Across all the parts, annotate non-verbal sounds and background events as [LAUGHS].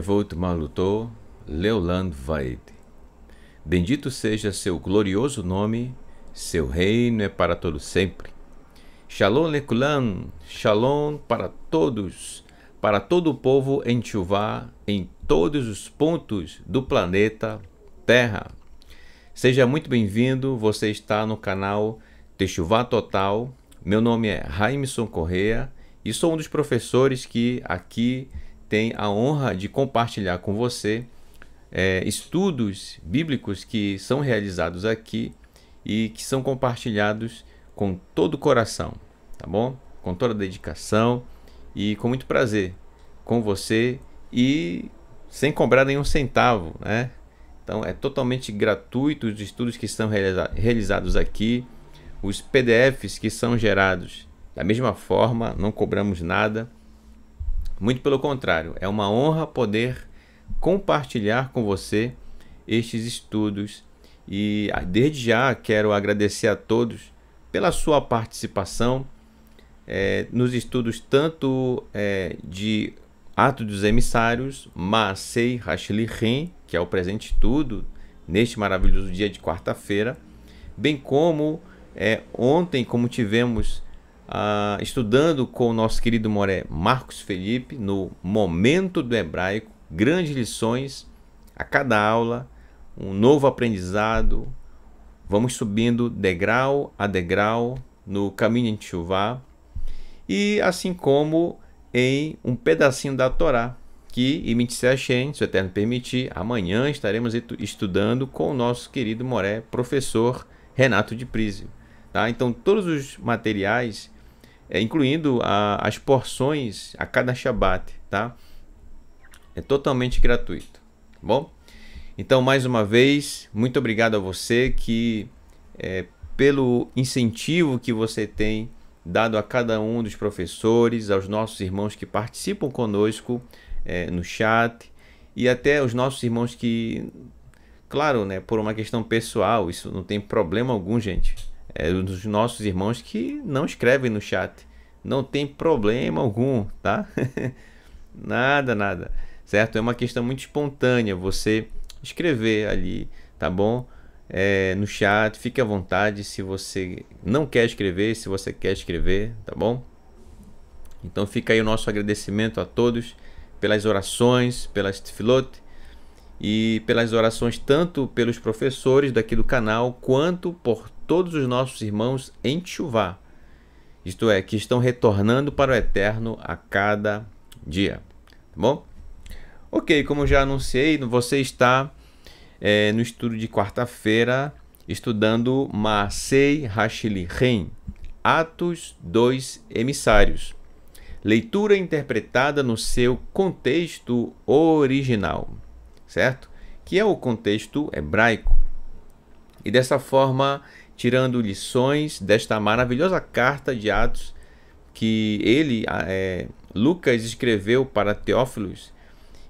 voltou Maluto, Leoland Vaid. Bendito seja seu glorioso nome, seu reino é para todo sempre. Shalom Lekulam, Shalom para todos, para todo o povo em Chuvá, em todos os pontos do planeta Terra. Seja muito bem-vindo, você está no canal Techuvá Total. Meu nome é Raimson Correa e sou um dos professores que aqui tem a honra de compartilhar com você é, estudos bíblicos que são realizados aqui e que são compartilhados com todo o coração, tá bom? Com toda a dedicação e com muito prazer com você e sem cobrar nenhum centavo, né? Então é totalmente gratuito os estudos que são realiza realizados aqui, os PDFs que são gerados. Da mesma forma, não cobramos nada muito pelo contrário, é uma honra poder compartilhar com você estes estudos e ah, desde já quero agradecer a todos pela sua participação é, nos estudos tanto é, de Ato dos Emissários, Maasei Hashli Ren, que é o presente estudo neste maravilhoso dia de quarta-feira, bem como é, ontem, como tivemos uh, estudando com o nosso querido Moré Marcos Felipe no Momento do Hebraico, grandes lições a cada aula, um novo aprendizado. Vamos subindo degrau a degrau no caminho em Chuvá e assim como em um pedacinho da Torá, que Imitse Hashem, se o Eterno permitir, amanhã estaremos estudando com o nosso querido Moré, professor Renato de Prísio. Tá? Então, todos os materiais é, incluindo a, as porções a cada Shabbat, tá? É totalmente gratuito, tá bom? Então, mais uma vez, muito obrigado a você que é, pelo incentivo que você tem dado a cada um dos professores, aos nossos irmãos que participam conosco é, no chat e até os nossos irmãos que, claro, né, por uma questão pessoal, isso não tem problema algum, gente é, dos nossos irmãos que não escrevem no chat. Não tem problema algum, tá? [LAUGHS] nada, nada. Certo? É uma questão muito espontânea você escrever ali, tá bom? É, no chat, fique à vontade se você não quer escrever, se você quer escrever, tá bom? Então fica aí o nosso agradecimento a todos pelas orações, pelas tefilot e pelas orações tanto pelos professores daqui do canal quanto por todos os nossos irmãos em Tchuvá, isto é, que estão retornando para o Eterno a cada dia. Tá bom? Ok, como já anunciei, você está é, no estudo de quarta-feira estudando Maasei Hashili Ren, Atos dos Emissários. Leitura interpretada no seu contexto original, certo? Que é o contexto hebraico. E dessa forma tirando lições desta maravilhosa carta de Atos que ele, é, Lucas, escreveu para Teófilos,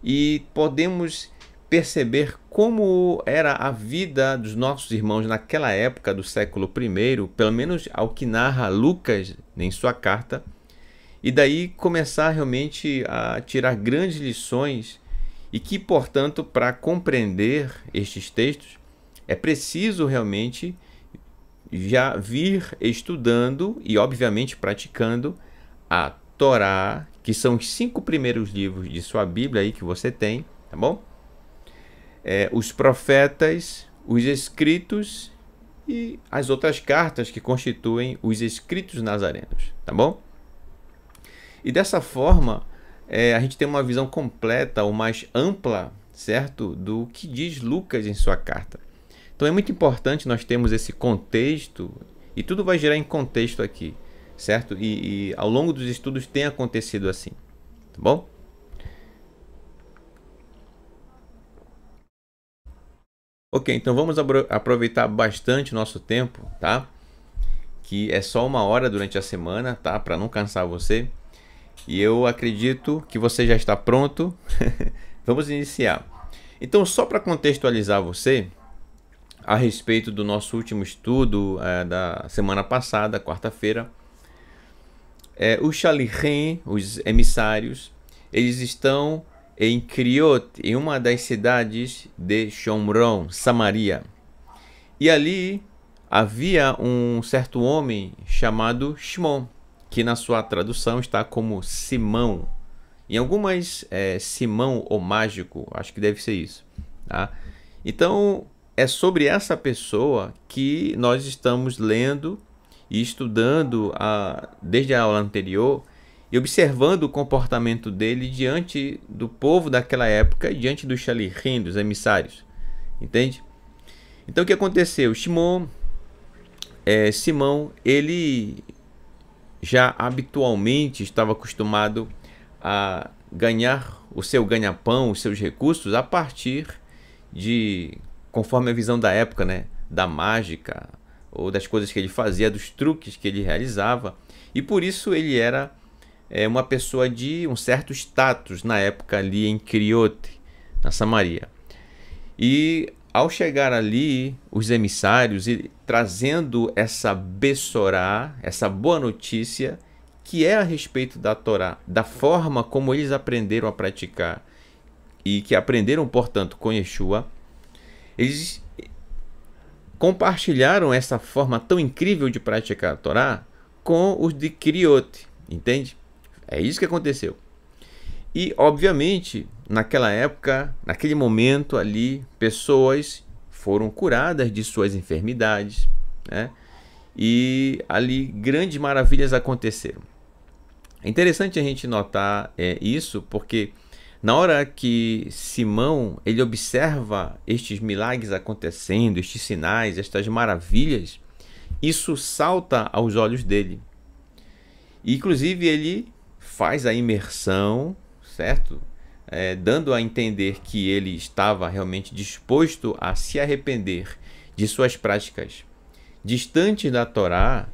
e podemos perceber como era a vida dos nossos irmãos naquela época do século I, pelo menos ao que narra Lucas em sua carta, e daí começar realmente a tirar grandes lições e que, portanto, para compreender estes textos, é preciso realmente já vir estudando e, obviamente, praticando a Torá, que são os cinco primeiros livros de sua Bíblia aí que você tem, tá bom? É, os profetas, os escritos e as outras cartas que constituem os escritos nazarenos, tá bom? E dessa forma, é, a gente tem uma visão completa ou mais ampla, certo? Do que diz Lucas em sua carta. Então é muito importante nós termos esse contexto, e tudo vai gerar em contexto aqui, certo? E, e ao longo dos estudos tem acontecido assim, tá bom? Ok, então vamos aproveitar bastante nosso tempo, tá? Que é só uma hora durante a semana, tá? Para não cansar você. E eu acredito que você já está pronto. [LAUGHS] vamos iniciar. Então, só para contextualizar você, a respeito do nosso último estudo é, da semana passada, quarta-feira. É, os Shalihim, os emissários, eles estão em Criot, em uma das cidades de Shomron, Samaria. E ali havia um certo homem chamado Shimon, que na sua tradução está como Simão. Em algumas, é, Simão ou Mágico, acho que deve ser isso. Tá? Então, é sobre essa pessoa que nós estamos lendo e estudando a, desde a aula anterior e observando o comportamento dele diante do povo daquela época, diante dos Shalihim, dos emissários. Entende? Então o que aconteceu? Shimon, é, Simão, ele já habitualmente estava acostumado a ganhar o seu ganha-pão, os seus recursos a partir de conforme a visão da época, né? Da mágica ou das coisas que ele fazia, dos truques que ele realizava. E por isso ele era é, uma pessoa de um certo status na época ali em Criote, na Samaria. E ao chegar ali, os emissários e trazendo essa Bessorá, essa boa notícia, que é a respeito da Torá, da forma como eles aprenderam a praticar e que aprenderam, portanto, com Yeshua, eles compartilharam essa forma tão incrível de praticar a Torá com os de Kiriote, entende? É isso que aconteceu. E, obviamente, naquela época, naquele momento ali, pessoas foram curadas de suas enfermidades, né? E ali grandes maravilhas aconteceram. É interessante a gente notar é, isso porque na hora que Simão ele observa estes milagres acontecendo, estes sinais, estas maravilhas, isso salta aos olhos dele. E, inclusive ele faz a imersão, certo? É, dando a entender que ele estava realmente disposto a se arrepender de suas práticas distantes da Torá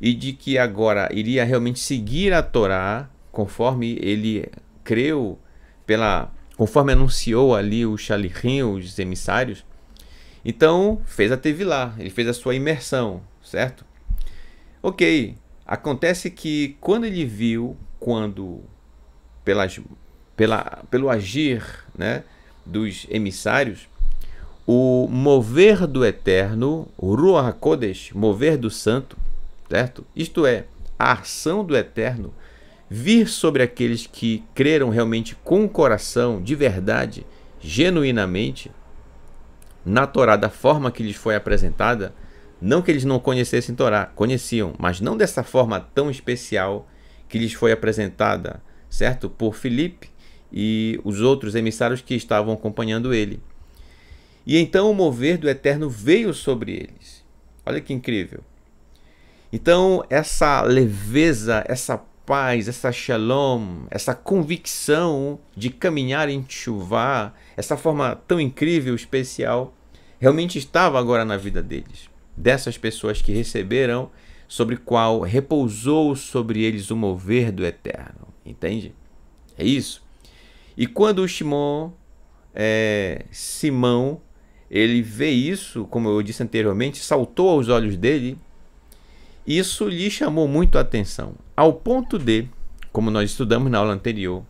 e de que agora iria realmente seguir a Torá conforme ele creu pela conforme anunciou ali o Shalichim, os emissários. Então, fez a lá, ele fez a sua imersão, certo? OK. Acontece que quando ele viu, quando pelas, pela, pelo agir, né, dos emissários, o mover do eterno, o Ruach Kodesh, mover do santo, certo? Isto é, a ação do eterno vir sobre aqueles que creram realmente com o coração, de verdade, genuinamente, na Torá da forma que lhes foi apresentada, não que eles não conhecessem Torá, conheciam, mas não dessa forma tão especial que lhes foi apresentada, certo? Por Filipe e os outros emissários que estavam acompanhando ele. E então o mover do Eterno veio sobre eles. Olha que incrível. Então, essa leveza, essa paz, essa shalom, essa convicção de caminhar em chuva, essa forma tão incrível, especial, realmente estava agora na vida deles, dessas pessoas que receberam, sobre qual repousou sobre eles o mover do eterno, entende? É isso. E quando o Shimon, é, Simão, ele vê isso, como eu disse anteriormente, saltou aos olhos dele, isso lhe chamou muito a atenção. Ao ponto de, como nós estudamos na aula anterior,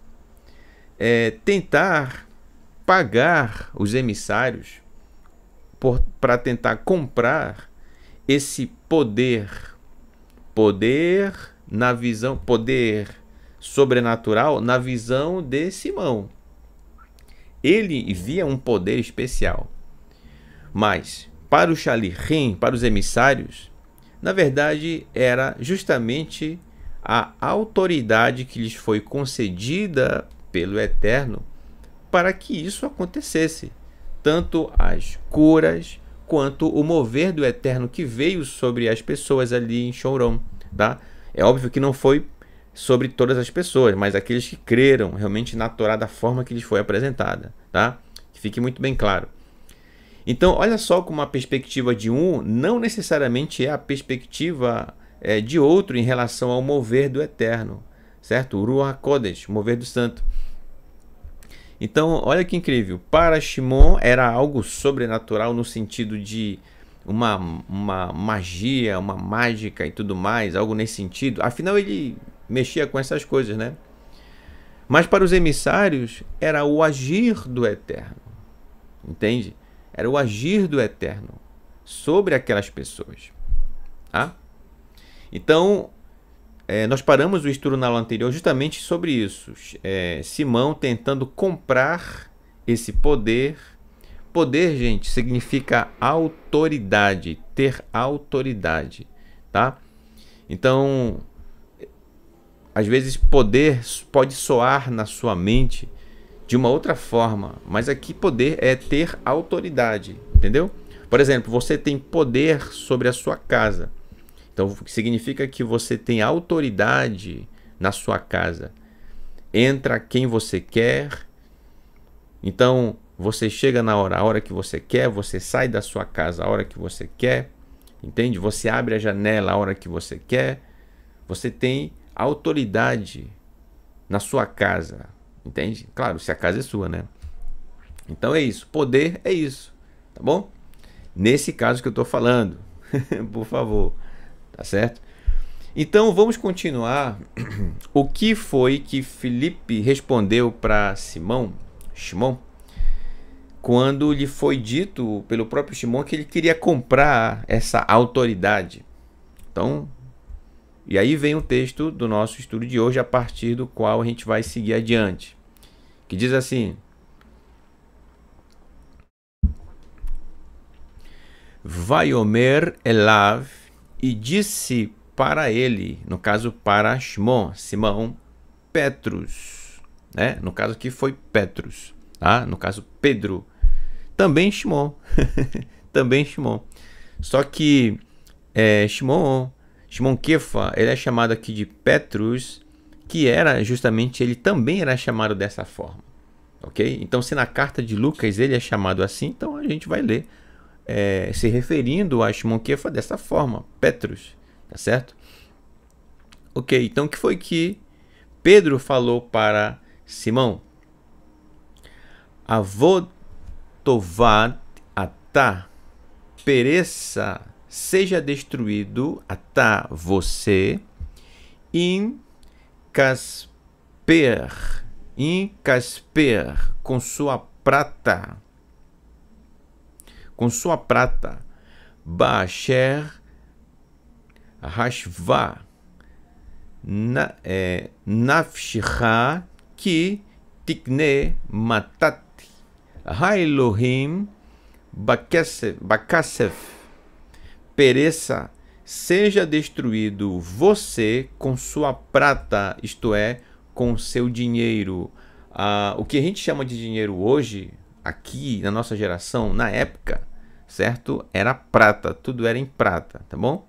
é, tentar pagar os emissários para tentar comprar esse poder, poder na visão, poder sobrenatural na visão de Simão. Ele via um poder especial. Mas para o Chalirim, para os emissários, na verdade era justamente a autoridade que lhes foi concedida pelo Eterno para que isso acontecesse, tanto as curas quanto o mover do Eterno que veio sobre as pessoas ali em Chorão, tá? É óbvio que não foi sobre todas as pessoas, mas aqueles que creram realmente na Torá da forma que lhes foi apresentada, tá? Que fique muito bem claro. Então, olha só como a perspectiva de um não necessariamente é a perspectiva é, de outro em relação ao mover do eterno, certo? Ruach Kodesh, mover do santo. Então, olha que incrível. Para Shimon era algo sobrenatural no sentido de uma, uma magia, uma mágica e tudo mais, algo nesse sentido. Afinal, ele mexia com essas coisas, né? Mas para os emissários era o agir do eterno, entende? Era o agir do eterno sobre aquelas pessoas, tá? Então, é, nós paramos o estudo na aula anterior justamente sobre isso. É, Simão tentando comprar esse poder. Poder, gente, significa autoridade, ter autoridade, tá? Então, às vezes poder pode soar na sua mente de uma outra forma, mas aqui poder é ter autoridade, entendeu? Por exemplo, você tem poder sobre a sua casa. Então significa que você tem autoridade na sua casa. Entra quem você quer. Então você chega na hora, a hora que você quer, você sai da sua casa a hora que você quer. Entende? Você abre a janela a hora que você quer. Você tem autoridade na sua casa. Entende? Claro, se a casa é sua, né? Então é isso. Poder é isso. Tá bom? Nesse caso que eu tô falando. [LAUGHS] Por favor tá certo? Então vamos continuar. [CLEARS THROAT] O que foi que Felipe respondeu para Simão, Simão, quando lhe foi dito pelo próprio Simão que ele queria comprar essa autoridade? Então, e aí vem o texto do nosso estudo de hoje, a partir do qual a gente vai seguir adiante, que diz assim. Vaiomer Elav e disse para ele, no caso para Shimon, Simão, Petrus, né? No caso que foi Petrus, tá? No caso Pedro, também Shimon, [LAUGHS] também Shimon. Só que é, Shimon, Shimon Kefa, ele é chamado aqui de Petrus, que era justamente ele também era chamado dessa forma, ok? Então se na carta de Lucas ele é chamado assim, então a gente vai ler é, se referindo Shimon Kefa dessa forma, Petrus, tá certo? Ok, então o que foi que Pedro falou para Simão? Avotovat ata, pereça, seja destruído ata você, in casper, in casper, com sua prata com sua prata. Baasher Hashva na, é, Nafshicha Ki Tikne Matat Haelohim Bakasef Pereça seja destruído você com sua prata, isto é, com seu dinheiro. Ah, o que a gente chama de dinheiro hoje, aqui na nossa geração, na época, certo? Era prata, tudo era em prata, tá bom?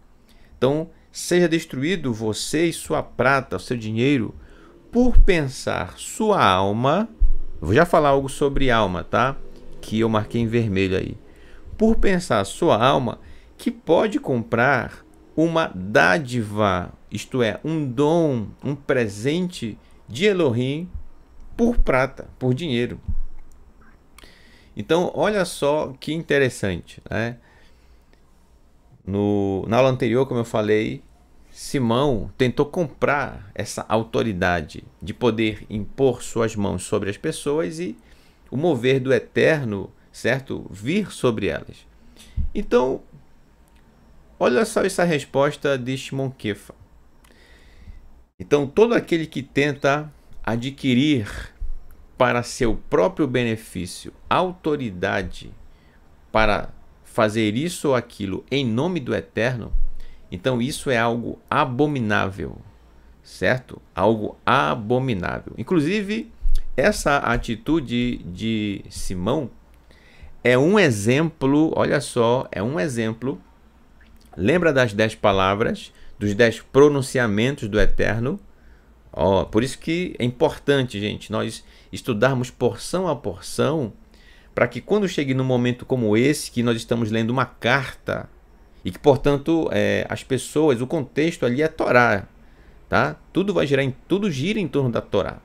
Então, seja destruído você e sua prata, seu dinheiro, por pensar sua alma. Vou já falar algo sobre alma, tá? Que eu marquei em vermelho aí. Por pensar sua alma que pode comprar uma dádiva, isto é, um dom, um presente de Elohim por prata, por dinheiro. Então, olha só que interessante, né? No, na aula anterior, como eu falei, Simão tentou comprar essa autoridade de poder impor suas mãos sobre as pessoas e o mover do eterno, certo? Vir sobre elas. Então, olha só essa resposta de Shimon Kefa. Então, todo aquele que tenta adquirir para seu próprio benefício autoridade para fazer isso ou aquilo em nome do Eterno, então isso é algo abominável, certo? Algo abominável. Inclusive, essa atitude de Simão é um exemplo, olha só, é um exemplo. Lembra das dez palavras, dos dez pronunciamentos do Eterno? Oh, por isso que é importante, gente, nós estudarmos porção a porção, para que quando chegue num momento como esse, que nós estamos lendo uma carta, e que, portanto, é, as pessoas, o contexto ali é a Torá, tá? Tudo vai girar em, tudo gira em torno da Torá.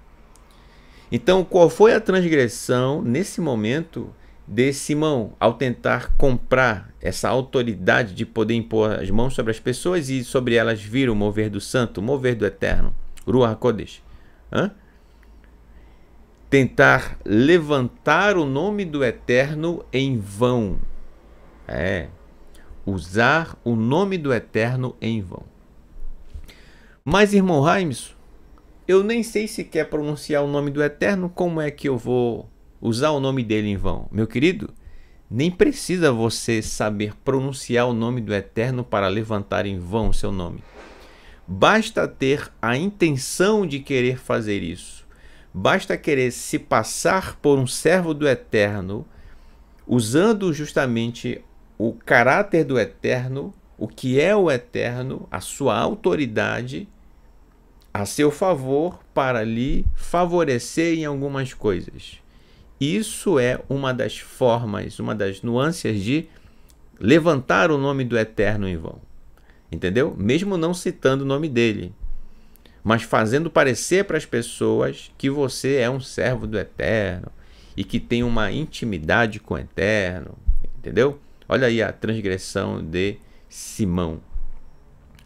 Então, qual foi a transgressão nesse momento de Simão ao tentar comprar essa autoridade de poder impor as mãos sobre as pessoas e sobre elas vir o mover do santo, o mover do eterno, Ruach Kodesh? Hã? tentar levantar o nome do Eterno em vão. É, usar o nome do Eterno em vão. Mas, irmão Raimes, eu nem sei se quer pronunciar o nome do Eterno, como é que eu vou usar o nome dele em vão? Meu querido, nem precisa você saber pronunciar o nome do Eterno para levantar em vão o seu nome. Basta ter a intenção de querer fazer isso. Basta querer se passar por um servo do Eterno, usando justamente o caráter do Eterno, o que é o Eterno, a sua autoridade a seu favor para lhe favorecer em algumas coisas. Isso é uma das formas, uma das nuances de levantar o nome do Eterno em vão. Entendeu? Mesmo não citando o nome dele mas fazendo parecer para as pessoas que você é um servo do Eterno e que tem uma intimidade com o Eterno, entendeu? Olha aí a transgressão de Simão.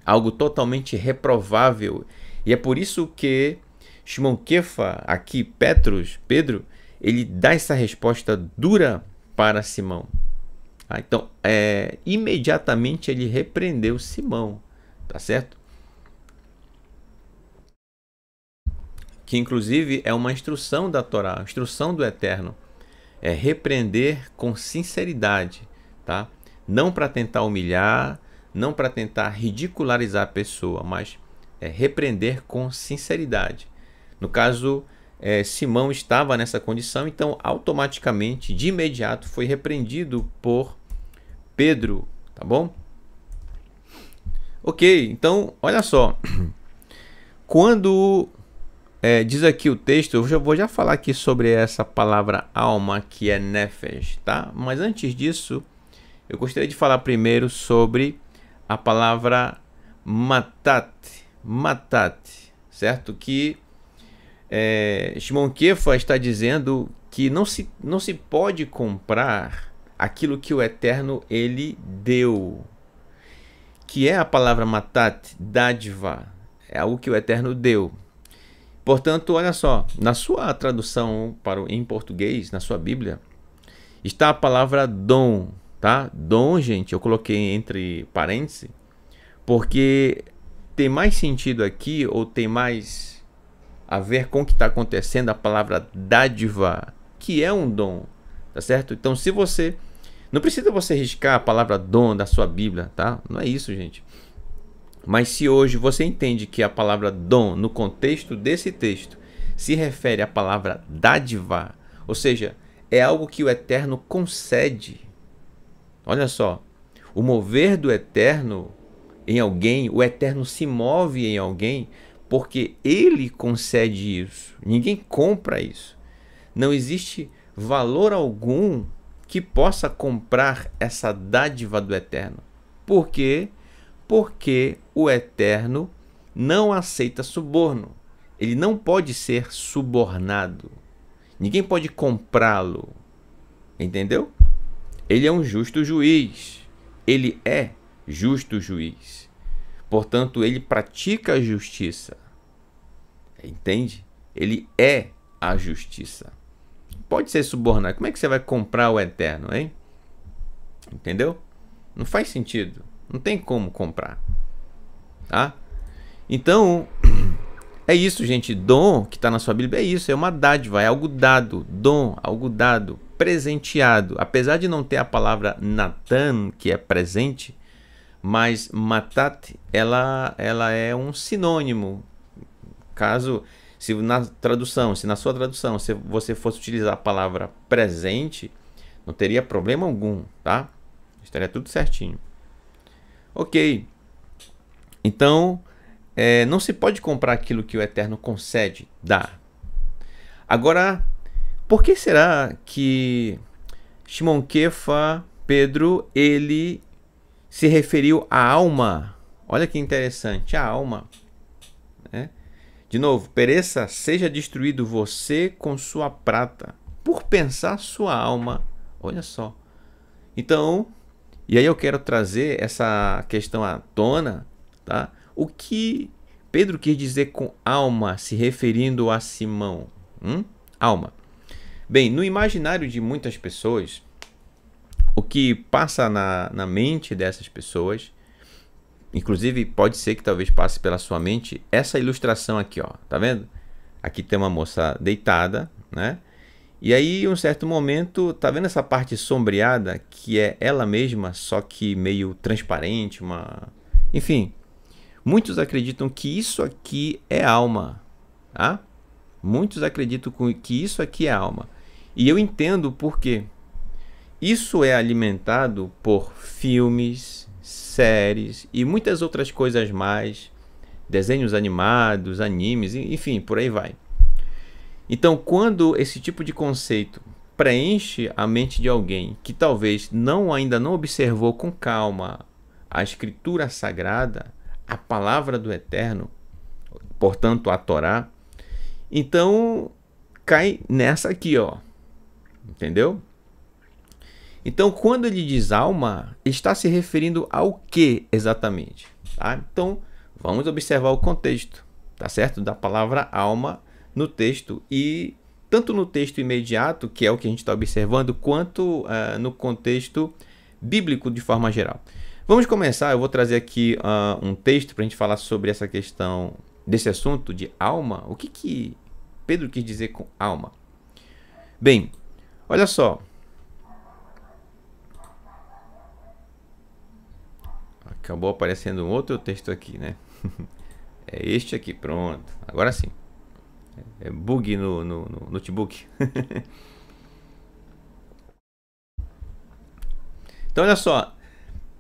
Algo totalmente reprovável. E é por isso que Shimon Kefa, aqui Petros, Pedro, ele dá essa resposta dura para Simão. Ah, então, é, imediatamente ele repreendeu Simão, tá certo? que inclusive é uma instrução da Torá, instrução do Eterno, é repreender com sinceridade, tá? Não para tentar humilhar, não para tentar ridicularizar a pessoa, mas é repreender com sinceridade. No caso, é, Simão estava nessa condição, então automaticamente, de imediato, foi repreendido por Pedro, tá bom? Ok, então olha só. [CLEARS THROAT] Quando é, diz aqui o texto, eu já vou já falar aqui sobre essa palavra alma que é nefesh, tá? Mas antes disso, eu gostaria de falar primeiro sobre a palavra matat, matat, certo? Que é, Shimon Kefa está dizendo que não se, não se pode comprar aquilo que o Eterno ele deu, que é a palavra matat, dádiva, é algo que o Eterno deu. Portanto, olha só, na sua tradução para o, em português, na sua Bíblia, está a palavra dom, tá? Dom, gente, eu coloquei entre parênteses, porque tem mais sentido aqui, ou tem mais a ver com o que está acontecendo a palavra dádiva, que é um dom, tá certo? Então, se você. Não precisa você riscar a palavra dom da sua Bíblia, tá? Não é isso, gente. Mas se hoje você entende que a palavra dom, no contexto desse texto, se refere à palavra dádiva, ou seja, é algo que o Eterno concede. Olha só, o mover do Eterno em alguém, o Eterno se move em alguém, porque ele concede isso. Ninguém compra isso. Não existe valor algum que possa comprar essa dádiva do Eterno. Porque quê? porque o Eterno não aceita suborno. Ele não pode ser subornado. Ninguém pode comprá-lo. Entendeu? Ele é um justo juiz. Ele é justo juiz. Portanto, ele pratica a justiça. Entende? Ele é a justiça. Pode ser subornado. Como é que você vai comprar o eterno, hein? Entendeu? Não faz sentido. Não tem como comprar. Tá? Então, [CLEARS THROAT] é isso, gente. Dom que está na sua Bíblia é isso, é uma dádiva, é algo dado. Dom, algo dado, presenteado. Apesar de não ter a palavra Natan, que é presente, mas Matat, ela, ela é um sinônimo. Caso, se na tradução, se na sua tradução se você fosse utilizar a palavra presente, não teria problema algum, tá? Estaria tudo certinho. Ok. Então, é, não se pode comprar aquilo que o Eterno concede, dá. Agora, por que será que Shimon Kefa, Pedro, ele se referiu à alma? Olha que interessante, a alma. Né? De novo, pereça, seja destruído você com sua prata, por pensar sua alma. Olha só. Então, e aí eu quero trazer essa questão à tona, tá? O que Pedro quis dizer com alma, se referindo a Simão? Hum? Alma. Bem, no imaginário de muitas pessoas, o que passa na, na mente dessas pessoas, inclusive pode ser que talvez passe pela sua mente, essa ilustração aqui, ó, tá vendo? Aqui tem uma moça deitada, né? E aí, em um certo momento, tá vendo essa parte sombreada que é ela mesma, só que meio transparente, uma. Enfim. Muitos acreditam que isso aqui é alma. Tá? Muitos acreditam que isso aqui é alma. E eu entendo por quê. Isso é alimentado por filmes, séries e muitas outras coisas mais, desenhos animados, animes, enfim, por aí vai. Então, quando esse tipo de conceito preenche a mente de alguém que talvez não ainda não observou com calma a escritura sagrada, a palavra do Eterno, portanto a Torá, então cai nessa aqui, ó. Entendeu? Então, quando ele diz alma, está se referindo ao que exatamente? Tá? Então, vamos observar o contexto, tá certo? Da palavra alma no texto e tanto no texto imediato, que é o que a gente está observando, quanto uh, no contexto bíblico de forma geral. Vamos começar, eu vou trazer aqui uh, um texto para a gente falar sobre essa questão desse assunto de alma. O que, que Pedro quis dizer com alma? Bem, olha só. Acabou aparecendo um outro texto aqui, né? [LAUGHS] é este aqui, pronto. Agora sim é bug no, no, no notebook. [LAUGHS] então, olha só.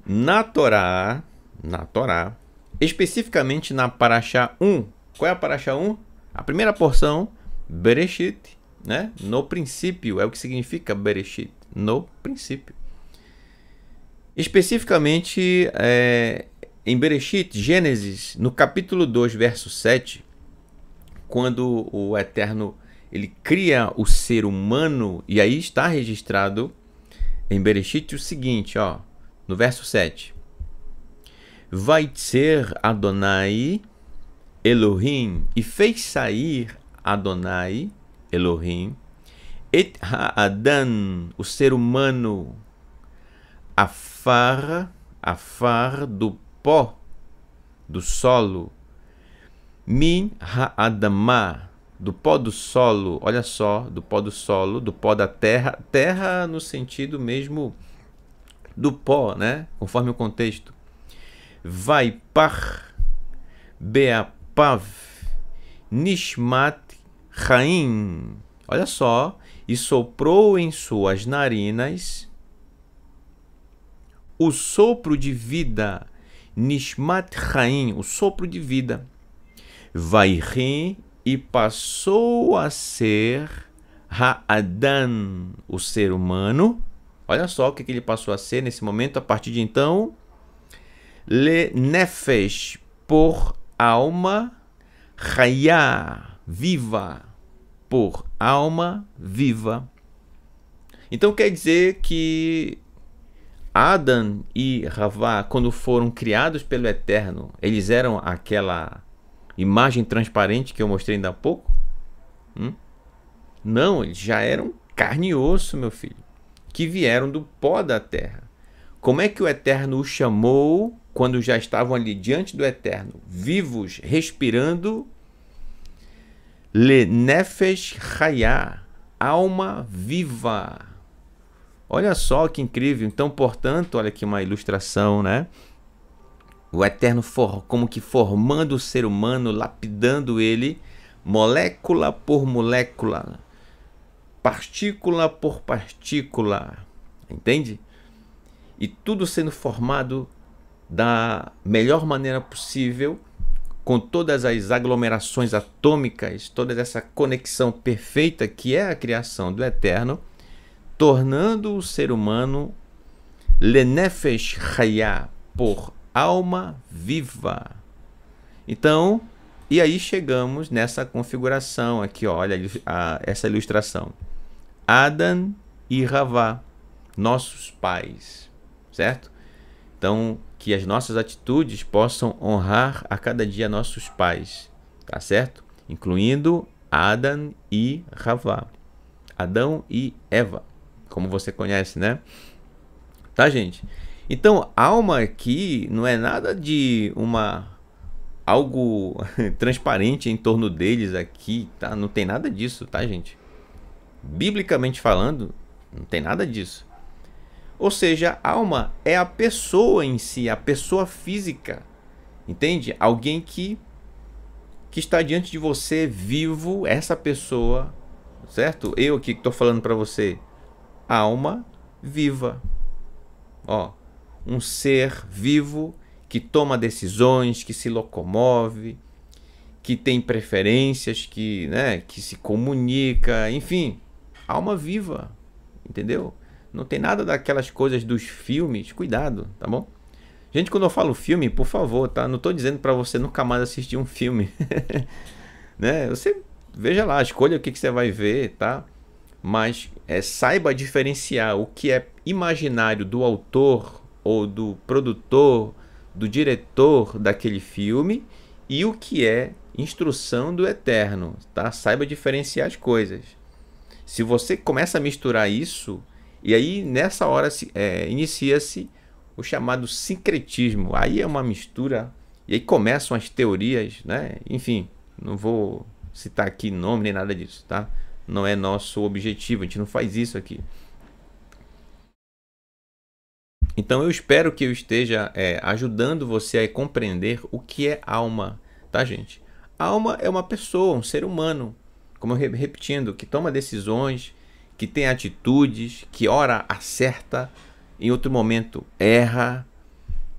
Na Torá, na Torá, especificamente na Paraxá 1, qual é a Paraxá 1? A primeira porção, Bereshit, né? No princípio, é o que significa Bereshit, no princípio. Especificamente é, em Bereshit, Gênesis, no capítulo 2, verso 7, quando o Eterno ele cria o ser humano, e aí está registrado em Bereshit o seguinte, ó, no verso 7. Vai ser Adonai Elohim e fez sair Adonai Elohim et Adam, o ser humano, afar, afar do pó, do solo, Min Adama do pó do solo, olha só, do pó do solo, do pó da terra, terra no sentido mesmo do pó, né? Conforme o contexto. Vai par, beapav, nishmat raim. Olha só, e soprou em suas narinas o sopro de vida, nishmat raim, o sopro de vida Vairri e passou a ser Ha'adan, o ser humano. Olha só o que, que ele passou a ser nesse momento, a partir de então. Le Nefesh, por alma, Hayá, viva, por alma viva. Então quer dizer que Adam e Ravá, quando foram criados pelo Eterno, eles eram aquela imagem transparente que eu mostrei ainda há pouco? Hum? Não, eles já eram carne e osso, meu filho, que vieram do pó da terra. Como é que o Eterno os chamou quando já estavam ali diante do Eterno, vivos, respirando? Le Nefesh Hayah, alma viva. Olha só que incrível. Então, portanto, olha aqui uma ilustração, né? O Eterno for, como que formando o ser humano, lapidando ele, molécula por molécula, partícula por partícula, entende? E tudo sendo formado da melhor maneira possível, com todas as aglomerações atômicas, toda essa conexão perfeita que é a criação do Eterno, tornando o ser humano lenefesh hayá por alma viva. Então, e aí chegamos nessa configuração aqui, olha a, essa ilustração. Adam e Ravá, nossos pais, certo? Então, que as nossas atitudes possam honrar a cada dia nossos pais, tá certo? Incluindo Adam e Ravá. Adão e Eva, como você conhece, né? Tá, gente? Então, alma aqui não é nada de uma algo [LAUGHS] transparente em torno deles aqui, tá? Não tem nada disso, tá, gente? Biblicamente falando, não tem nada disso. Ou seja, alma é a pessoa em si, a pessoa física. Entende? Alguém que que está diante de você vivo, essa pessoa, certo? Eu aqui que estou falando para você, alma viva. Ó, um ser vivo que toma decisões, que se locomove, que tem preferências, que, né, que se comunica, enfim, alma viva, entendeu? Não tem nada daquelas coisas dos filmes, cuidado, tá bom? Gente, quando eu falo filme, por favor, tá? Não estou dizendo para você nunca mais assistir um filme, [LAUGHS] né? Você veja lá, escolha o que, que você vai ver, tá? Mas é, saiba diferenciar o que é imaginário do autor ou do produtor, do diretor daquele filme e o que é instrução do eterno, tá? Saiba diferenciar as coisas. Se você começa a misturar isso, e aí nessa hora é, inicia-se o chamado sincretismo. Aí é uma mistura, e aí começam as teorias, né? Enfim, não vou citar aqui nome nem nada disso, tá? Não é nosso objetivo, a gente não faz isso aqui. Então eu espero que eu esteja é, ajudando você a compreender o que é alma, tá, gente? Alma é uma pessoa, um ser humano, como eu re repetindo, que toma decisões, que tem atitudes, que ora acerta, em outro momento erra,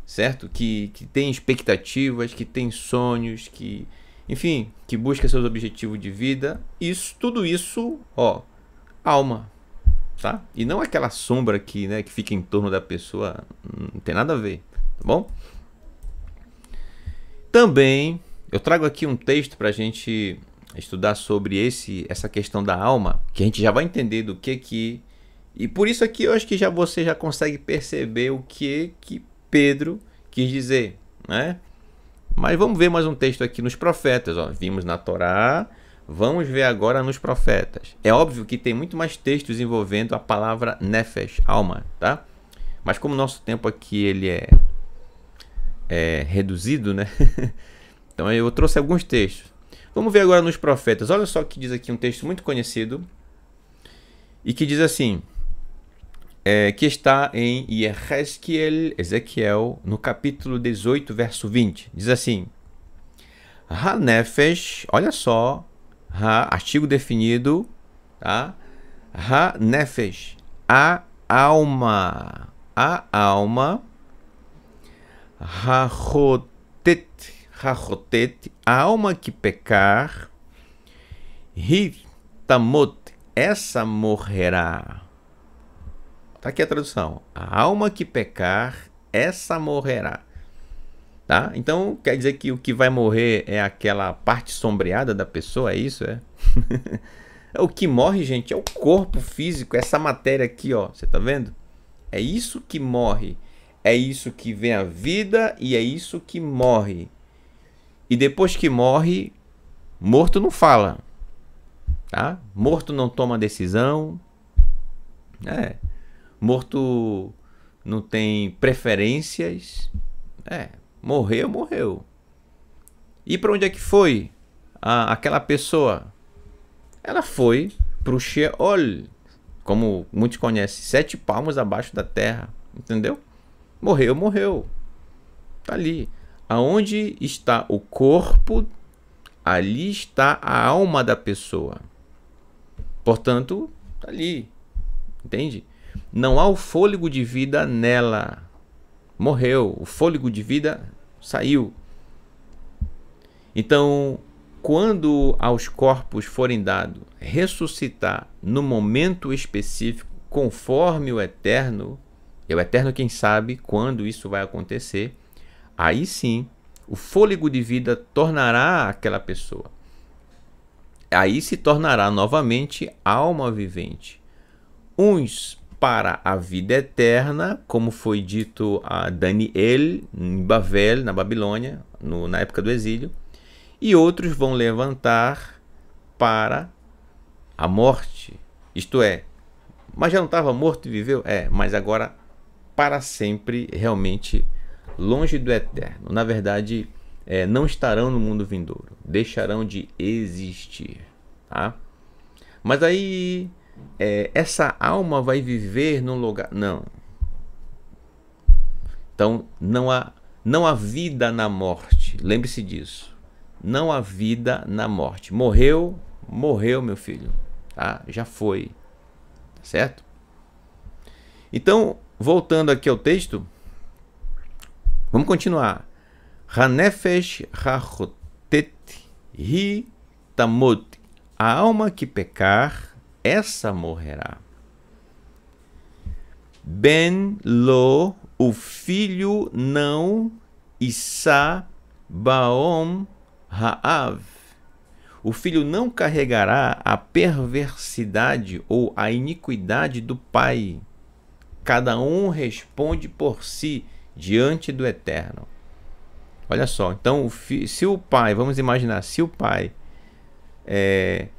certo? Que, que tem expectativas, que tem sonhos, que enfim, que busca seus objetivos de vida. Isso, tudo isso, ó, alma tá? E não aquela sombra que, né, que fica em torno da pessoa, hum, não tem nada a ver, tá bom? Também eu trago aqui um texto para a gente estudar sobre esse, essa questão da alma, que a gente já vai entender do que que e por isso aqui eu acho que já você já consegue perceber o que que Pedro quis dizer, né? Mas vamos ver mais um texto aqui nos profetas, ó. Vimos na Torá, Vamos ver agora nos profetas. É óbvio que tem muito mais textos envolvendo a palavra nefesh, alma, tá? Mas como o nosso tempo aqui ele é, é reduzido, né? [LAUGHS] então eu trouxe alguns textos. Vamos ver agora nos profetas. Olha só que diz aqui um texto muito conhecido e que diz assim, é, que está em Ezequiel, Ezequiel, no capítulo 18, verso 20. Diz assim: Hanefesh, olha só, ha, artigo definido, tá? Ha nefesh, a alma, a alma, ha, hachotet, a alma que pecar, hitamot, essa morrerá. Tá aqui a tradução. A alma que pecar, essa morrerá. Tá? Então quer dizer que o que vai morrer é aquela parte sombreada da pessoa, é isso? É? [LAUGHS] o que morre, gente, é o corpo físico, essa matéria aqui, ó. Você tá vendo? É isso que morre. É isso que vem a vida e é isso que morre. E depois que morre, morto não fala. Tá? Morto não toma decisão. É. Morto não tem preferências. É, Morreu, morreu. E para onde é que foi a, aquela pessoa? Ela foi para o Sheol, como muitos conhecem, sete palmos abaixo da terra, entendeu? Morreu, morreu. Tá ali. Aonde está o corpo, ali está a alma da pessoa. Portanto, tá ali. Entende? Não há o fôlego de vida nela. Morreu. O fôlego de vida saiu. Então, quando aos corpos forem dado ressuscitar no momento específico, conforme o eterno, e o eterno quem sabe quando isso vai acontecer, aí sim o fôlego de vida tornará aquela pessoa. Aí se tornará novamente alma vivente. Uns para a vida eterna, como foi dito a Daniel em Babel, na Babilônia, no, na época do exílio, e outros vão levantar para a morte, isto é, mas já não estava morto e viveu? É, mas agora para sempre, realmente longe do eterno. Na verdade, é, não estarão no mundo vindouro, deixarão de existir. Tá? Mas aí é, essa alma vai viver num lugar. Não. Então, não há, não há vida na morte. Lembre-se disso. Não há vida na morte. Morreu, morreu, meu filho. Tá? Já foi. Tá certo? Então, voltando aqui ao texto, vamos continuar. Hanefesh rachotet hi tamot. A alma que pecar essa morrerá. Ben Lo, o filho não Issa Baom Raav. O filho não carregará a perversidade ou a iniquidade do pai. Cada um responde por si diante do Eterno. Olha só, então, se o pai, vamos imaginar, se o pai é,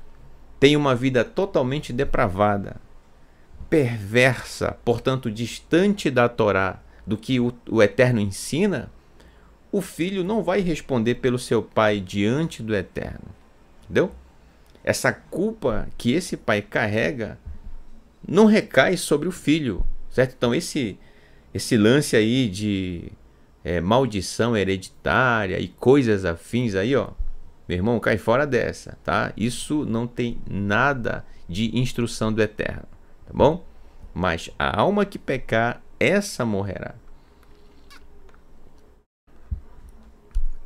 tem uma vida totalmente depravada, perversa, portanto distante da Torá, do que o, o Eterno ensina, o filho não vai responder pelo seu pai diante do Eterno. Entendeu? Essa culpa que esse pai carrega não recai sobre o filho, certo? Então esse esse lance aí de é, maldição hereditária e coisas afins aí, ó, meu irmão, cai fora dessa, tá? Isso não tem nada de instrução do Eterno, tá bom? Mas a alma que pecar, essa morrerá.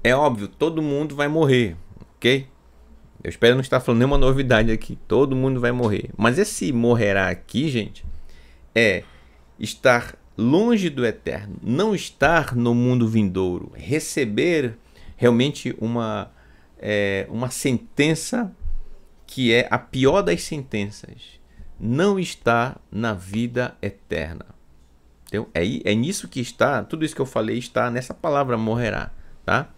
É óbvio, todo mundo vai morrer, ok? Eu espero não estar falando nenhuma novidade aqui. Todo mundo vai morrer. Mas esse morrerá aqui, gente, é estar longe do eterno, não estar no mundo vindouro, receber realmente uma é, uma sentença que é a pior das sentenças. Não está na vida eterna. Então, é, é nisso que está, tudo isso que eu falei está nessa palavra morrerá, tá?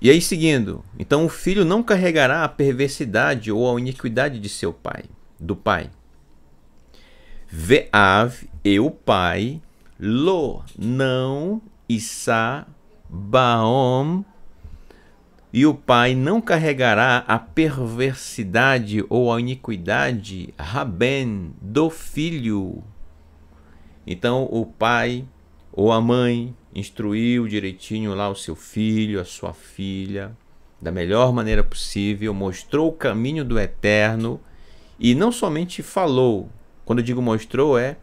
E aí, seguindo, então o filho não carregará a perversidade ou a iniquidade de seu pai, do pai. Veav, eu pai, lo, não, Issa, Baom, e o pai não carregará a perversidade ou a iniquidade, Raben, do filho. Então o pai ou a mãe instruiu direitinho lá o seu filho, a sua filha, da melhor maneira possível, mostrou o caminho do eterno e não somente falou. Quando eu digo mostrou, é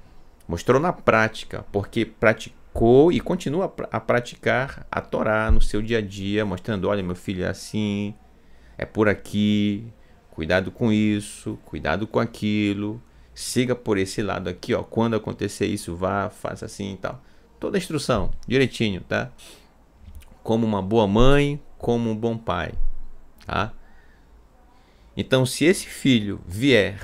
mostrou na prática, porque praticou praticou e continua a praticar a Torá no seu dia a dia, mostrando: olha, meu filho é assim, é por aqui, cuidado com isso, cuidado com aquilo, siga por esse lado aqui, ó. Quando acontecer isso, vá, faça assim e tal. Toda a instrução, direitinho, tá? Como uma boa mãe, como um bom pai, tá? Então, se esse filho vier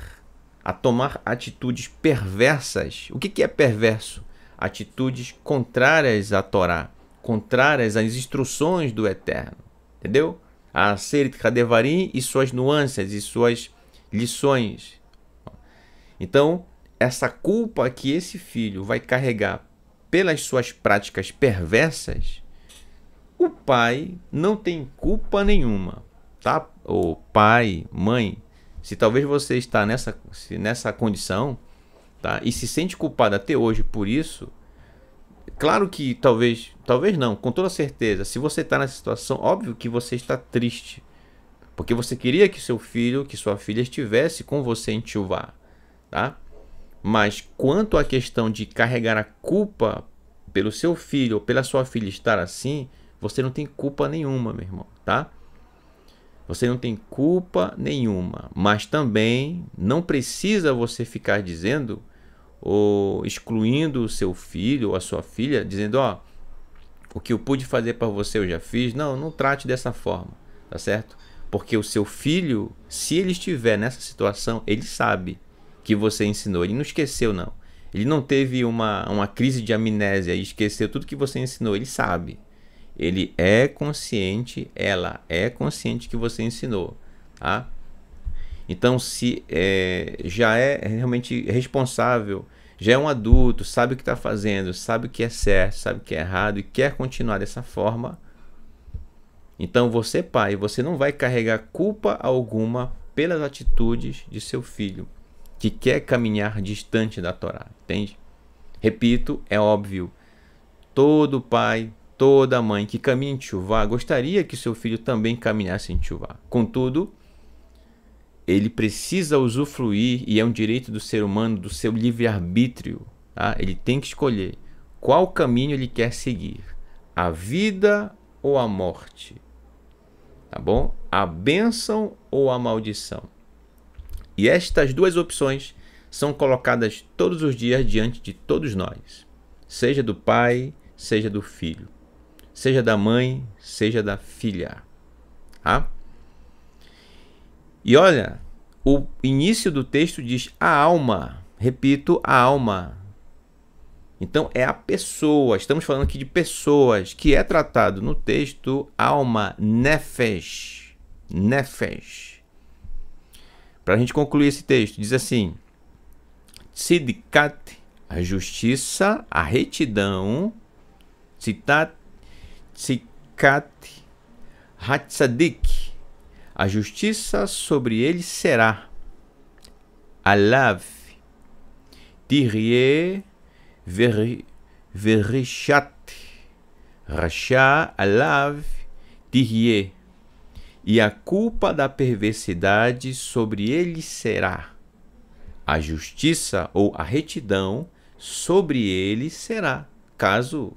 a tomar atitudes perversas, o que, que é perverso? atitudes contrárias à Torá, contrárias às instruções do Eterno, entendeu? A Serit Kadevarim e suas nuances e suas lições. Então, essa culpa que esse filho vai carregar pelas suas práticas perversas, o pai não tem culpa nenhuma, tá? O pai, mãe, se talvez você está nessa, nessa condição, tá? e se sente culpado até hoje por isso, claro que talvez, talvez não, com toda certeza, se você está nessa situação, óbvio que você está triste. Porque você queria que seu filho, que sua filha estivesse com você em Chuvá, tá? Mas quanto à questão de carregar a culpa pelo seu filho ou pela sua filha estar assim, você não tem culpa nenhuma, meu irmão, tá? Você não tem culpa nenhuma, mas também não precisa você ficar dizendo ou excluindo o seu filho ou a sua filha, dizendo: Ó, oh, o que eu pude fazer para você eu já fiz. Não, não trate dessa forma, tá certo? Porque o seu filho, se ele estiver nessa situação, ele sabe que você ensinou, ele não esqueceu, não. Ele não teve uma, uma crise de amnésia e esqueceu tudo que você ensinou, ele sabe. Ele é consciente, ela é consciente que você ensinou, tá? Então, se é, já é realmente responsável, já é um adulto, sabe o que está fazendo, sabe o que é certo, sabe o que é errado e quer continuar dessa forma, então você, pai, você não vai carregar culpa alguma pelas atitudes de seu filho que quer caminhar distante da Torá, entende? Repito, é óbvio. Todo pai, Toda mãe que caminha em Chuvá gostaria que seu filho também caminhasse em Chuvá. Contudo, ele precisa usufruir, e é um direito do ser humano, do seu livre-arbítrio. Tá? Ele tem que escolher qual caminho ele quer seguir: a vida ou a morte. Tá bom? A bênção ou a maldição. E estas duas opções são colocadas todos os dias diante de todos nós, seja do pai, seja do filho seja da mãe, seja da filha. Tá? E olha, o início do texto diz a alma, repito, a alma. Então é a pessoa, estamos falando aqui de pessoas, que é tratado no texto alma, nefesh, nefesh. Para a gente concluir esse texto, diz assim: Tzidkat, a justiça, a retidão, citat, Tzikat Hatzadik, a justiça sobre ele será. Alav Tirie Verishat rasha Alav Tirie e a culpa da perversidade sobre ele será. A justiça ou a retidão sobre ele será, caso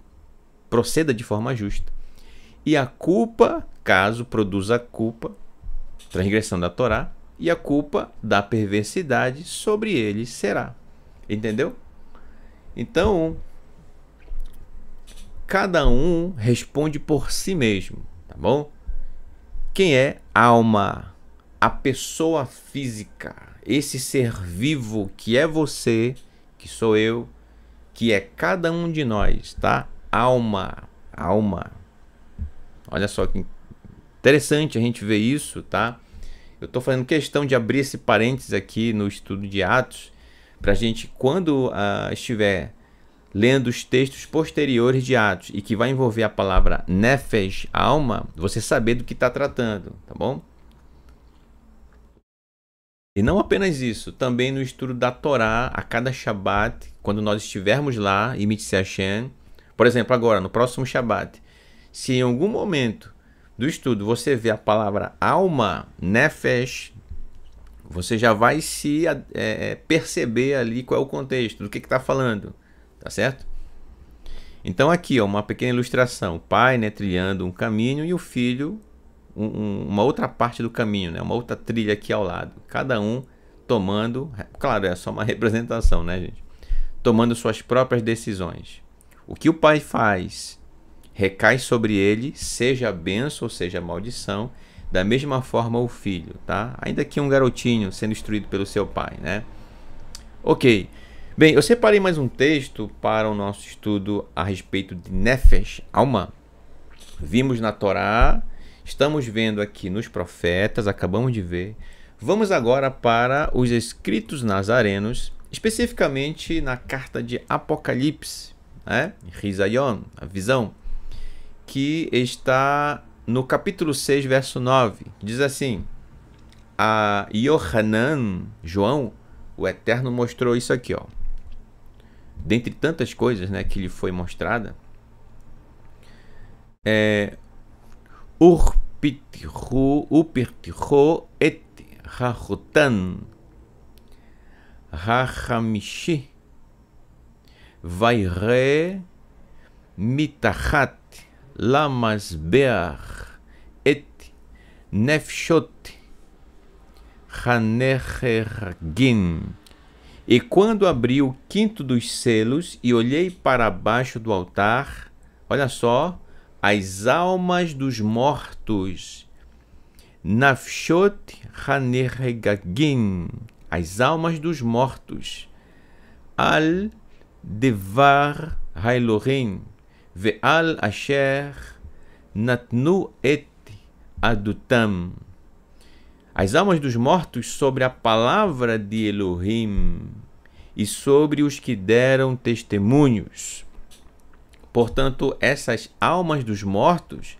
proceda de forma justa. E a culpa, caso produza culpa, transgressão da Torá, e a culpa da perversidade sobre ele será. Entendeu? Então, cada um responde por si mesmo, tá bom? Quem é alma? A pessoa física, esse ser vivo que é você, que sou eu, que é cada um de nós, tá? Alma, alma. Olha só que interessante a gente ver isso, tá? Eu estou fazendo questão de abrir esse parênteses aqui no estudo de Atos, para a gente, quando uh, estiver lendo os textos posteriores de Atos e que vai envolver a palavra nefes, alma, você saber do que está tratando, tá bom? E não apenas isso, também no estudo da Torá, a cada Shabat, quando nós estivermos lá, em Mitzvah por exemplo, agora, no próximo Shabat, se em algum momento do estudo você vê a palavra alma, nefesh, você já vai se é, é perceber ali qual é o contexto, do que está falando, tá certo? Então aqui ó, uma pequena ilustração, o pai né, trilhando um caminho e o filho um, uma outra parte do caminho, né, uma outra trilha aqui ao lado, cada um tomando, claro, é só uma [LAUGHS] representação, né, gente? Tomando suas próprias decisões. O que o pai faz recai sobre ele, seja a benção ou seja a maldição, da mesma forma o filho, tá? Ainda que um garotinho sendo instruído pelo seu pai, né? Ok. Bem, eu separei mais um texto para o nosso estudo a respeito de Nefesh, alma. Vimos na Torá, estamos vendo aqui nos profetas, acabamos de ver. Vamos agora para os escritos nazarenos, especificamente na carta de Apocalipse, né? Rizayon, a visão que está no capítulo 6, verso 9. Diz assim: A Yohanan, João, o Eterno mostrou isso aqui, ó. Dentre tantas coisas, né, que lhe foi mostrada, é Urpitru, Upirtru et Rahutan Rahamishi vai re Mitachat Lamas Bear et Nefshot Hanechergin. E quando abri o quinto dos selos e olhei para baixo do altar, olha só, as almas dos mortos, Nafshot Haneregagin, as almas dos mortos, Al Devar Hailorim, Ve'al Asher natnu et adutam. As almas dos mortos sobre a palavra de Elohim e sobre os que deram testemunhos. Portanto, essas almas dos mortos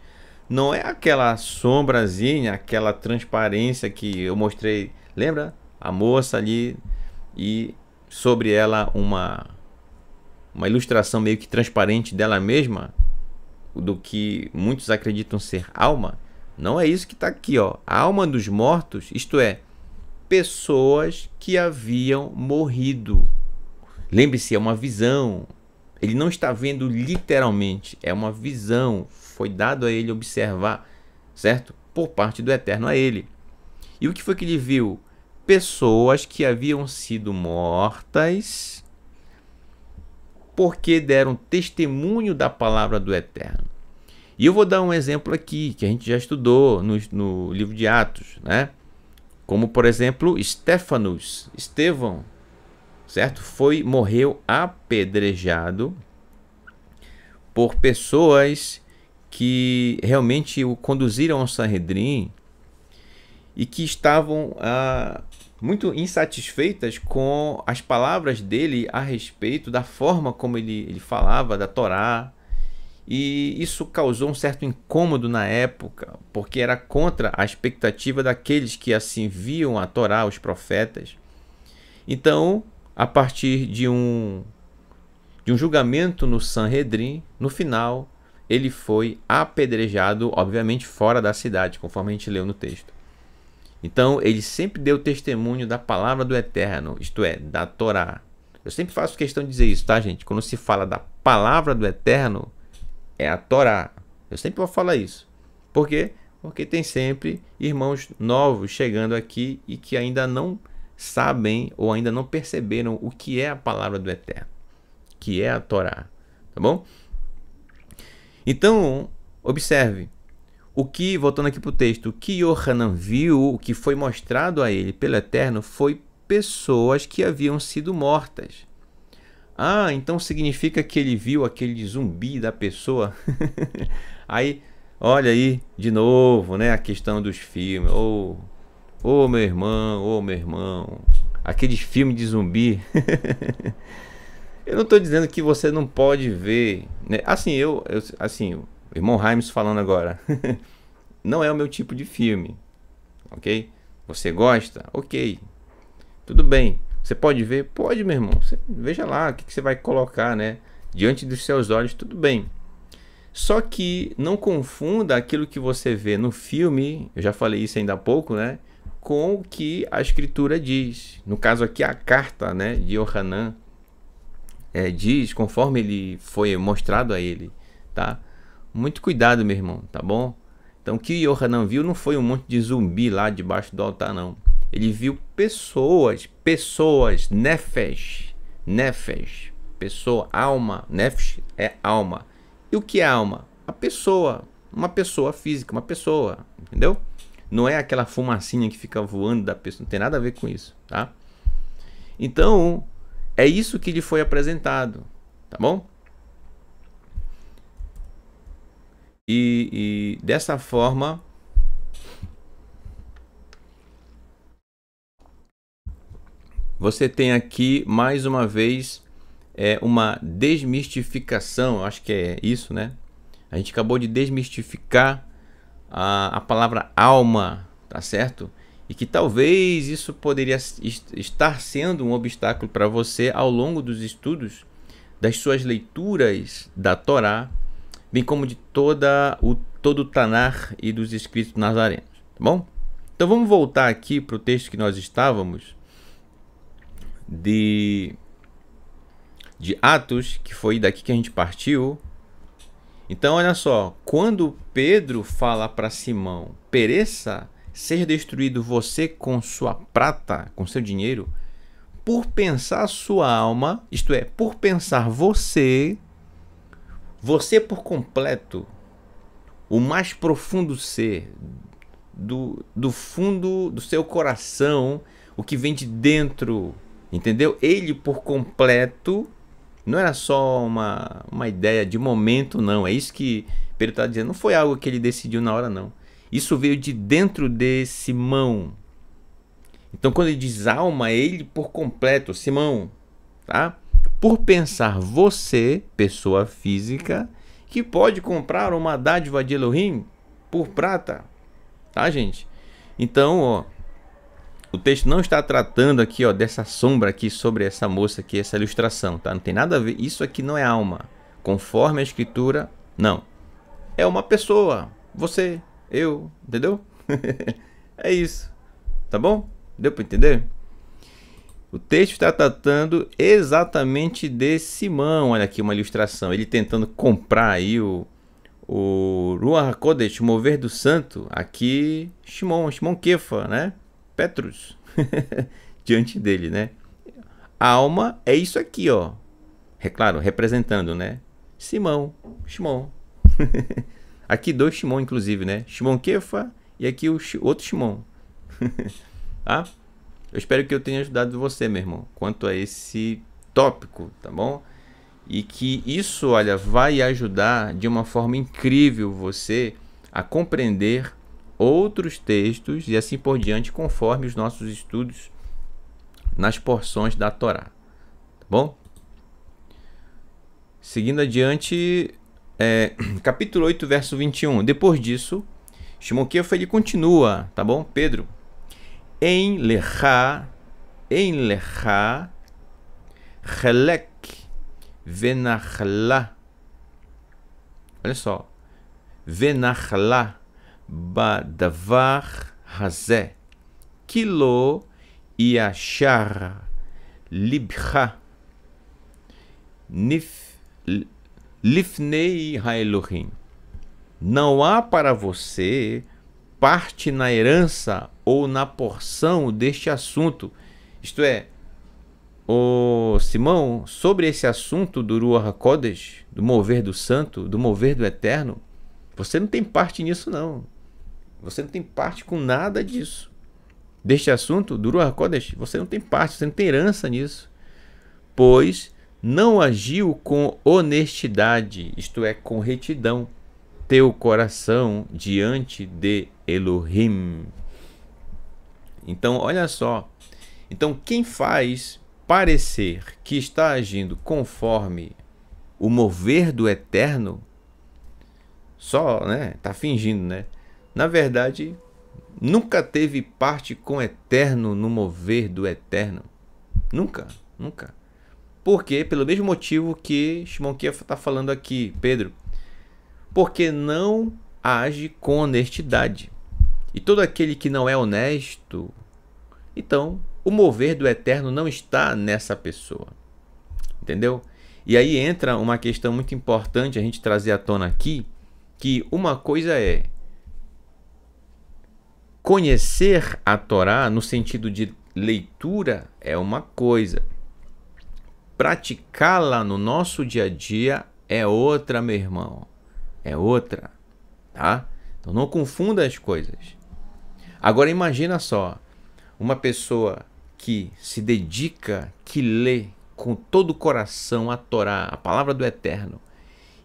não é aquela sombrazinha, aquela transparência que eu mostrei, lembra? A moça ali e sobre ela uma uma ilustração meio que transparente dela mesma, do que muitos acreditam ser alma, não é isso que está aqui, ó. A alma dos mortos, isto é, pessoas que haviam morrido. Lembre-se, é uma visão. Ele não está vendo literalmente, é uma visão. Foi dado a ele observar, certo? Por parte do Eterno a ele. E o que foi que ele viu? Pessoas que haviam sido mortas porque deram testemunho da palavra do Eterno. E eu vou dar um exemplo aqui que a gente já estudou no, no livro de Atos, né? Como por exemplo, Stefanus, Estevão, certo? Foi morreu apedrejado por pessoas que realmente o conduziram ao Sanhedrin e que estavam ah, muito insatisfeitas com as palavras dele a respeito da forma como ele, ele falava da Torá. E isso causou um certo incômodo na época, porque era contra a expectativa daqueles que assim viam a Torá, os profetas. Então, a partir de um de um julgamento no Sanhedrin, no final ele foi apedrejado, obviamente fora da cidade, conforme a gente leu no texto. Então, ele sempre deu testemunho da palavra do Eterno, isto é, da Torá. Eu sempre faço questão de dizer isso, tá, gente? Quando se fala da palavra do Eterno, é a Torá. Eu sempre vou falar isso. Por quê? Porque tem sempre irmãos novos chegando aqui e que ainda não sabem ou ainda não perceberam o que é a palavra do Eterno, que é a Torá, tá bom? Então, observe, o que, voltando aqui para o texto, o que Yohanan viu, o que foi mostrado a ele pelo Eterno, foi pessoas que haviam sido mortas. Ah, então significa que ele viu aquele zumbi da pessoa? [LAUGHS] aí, olha aí, de novo, né? A questão dos filmes. Ô, oh, oh, meu irmão, ô, oh, meu irmão. Aqueles filmes de zumbi. [LAUGHS] eu não estou dizendo que você não pode ver. Né? Assim, eu, eu assim, irmão Raimes falando agora. [LAUGHS] não é o meu tipo de filme. Ok? Você gosta? Ok. Tudo bem. Você pode ver? Pode, meu irmão. Você, veja lá o que, que você vai colocar, né? Diante dos seus olhos, tudo bem. Só que não confunda aquilo que você vê no filme, eu já falei isso ainda há pouco, né? Com o que a escritura diz. No caso aqui, a carta né, de Yohanan é, diz conforme ele foi mostrado a ele, tá? Muito cuidado, meu irmão, tá bom? Então, o que Yohanan viu não foi um monte de zumbi lá debaixo do altar, não. Ele viu pessoas, pessoas, nefesh, nefesh, pessoa, alma, nefesh é alma. E o que é alma? A pessoa, uma pessoa física, uma pessoa, entendeu? Não é aquela fumacinha que fica voando da pessoa, não tem nada a ver com isso, tá? Então, é isso que lhe foi apresentado, tá bom? E, e dessa forma. Você tem aqui mais uma vez é, uma desmistificação, acho que é isso, né? A gente acabou de desmistificar a, a palavra alma, tá certo? e que talvez isso poderia estar sendo um obstáculo para você ao longo dos estudos, das suas leituras da Torá, bem como de toda o, todo o Tanar e dos escritos nazarenos. Tá bom? Então vamos voltar aqui para o texto que nós estávamos de, de Atos, que foi daqui que a gente partiu. Então olha só, quando Pedro fala para Simão, pereça, ser destruído você com sua prata, com seu dinheiro, por pensar sua alma, isto é, por pensar você você por completo, o mais profundo ser, do, do fundo do seu coração, o que vem de dentro, entendeu? Ele por completo não era só uma, uma ideia de momento, não. É isso que Pedro está dizendo. Não foi algo que ele decidiu na hora, não. Isso veio de dentro de Simão. Então, quando ele diz alma, ele por completo, Simão, tá? por pensar você, pessoa física, que pode comprar uma dádiva de Elohim por prata, tá, gente? Então, ó, o texto não está tratando aqui, ó, dessa sombra aqui sobre essa moça aqui, essa ilustração, tá? Não tem nada a ver, isso aqui não é alma. Conforme a escritura, não. É uma pessoa, você, eu, entendeu? [LAUGHS] é isso. Tá bom? Deu para entender? O texto está tratando exatamente de Simão. Olha aqui uma ilustração. Ele tentando comprar aí o, o Ruach HaKodesh, o mover do santo. Aqui, Shimon, Shimon Kefa, né? Petrus. [LAUGHS] Diante dele, né? A alma é isso aqui, ó. É claro, representando, né? Simão, Shimon. [LAUGHS] aqui dois Shimon, inclusive, né? Shimon Kefa e aqui o outro Shimon. tá? [LAUGHS] Eu espero que eu tenha ajudado você, meu irmão, quanto a esse tópico, tá bom? E que isso, olha, vai ajudar de uma forma incrível você a compreender outros textos e assim por diante, conforme os nossos estudos nas porções da Torá. Tá bom? Seguindo adiante, é, [CLEARS THROAT] capítulo 8, verso 21. Depois disso, Shimon Kefa, ele continua, tá bom? Pedro, em lecha, em lecha, Helek venachla, Olha só. venachla, ba davar Hazé. Kilo Yashar Libcha Nif Lifnei Haelohim. Não há para você parte na herança ou na porção deste assunto. Isto é, o Simão, sobre esse assunto do Ruach Kodesh, do mover do santo, do mover do eterno, você não tem parte nisso não. Você não tem parte com nada disso. Deste assunto do Ruach Kodesh, você não tem parte, você não tem herança nisso. Pois não agiu com honestidade, isto é, com retidão, teu coração diante de Elohim. Então, olha só. Então, quem faz parecer que está agindo conforme o mover do eterno, só, né? Tá fingindo, né? Na verdade, nunca teve parte com o eterno no mover do eterno. Nunca, nunca. Porque, pelo mesmo motivo que Shmonkia está falando aqui, Pedro, porque não age com honestidade. E todo aquele que não é honesto, então o mover do eterno não está nessa pessoa. Entendeu? E aí entra uma questão muito importante a gente trazer à tona aqui, que uma coisa é conhecer a Torá no sentido de leitura é uma coisa. Praticá-la no nosso dia a dia é outra, meu irmão. É outra, tá? Então não confunda as coisas. Agora imagina só, uma pessoa que se dedica, que lê com todo o coração a Torá, a palavra do Eterno,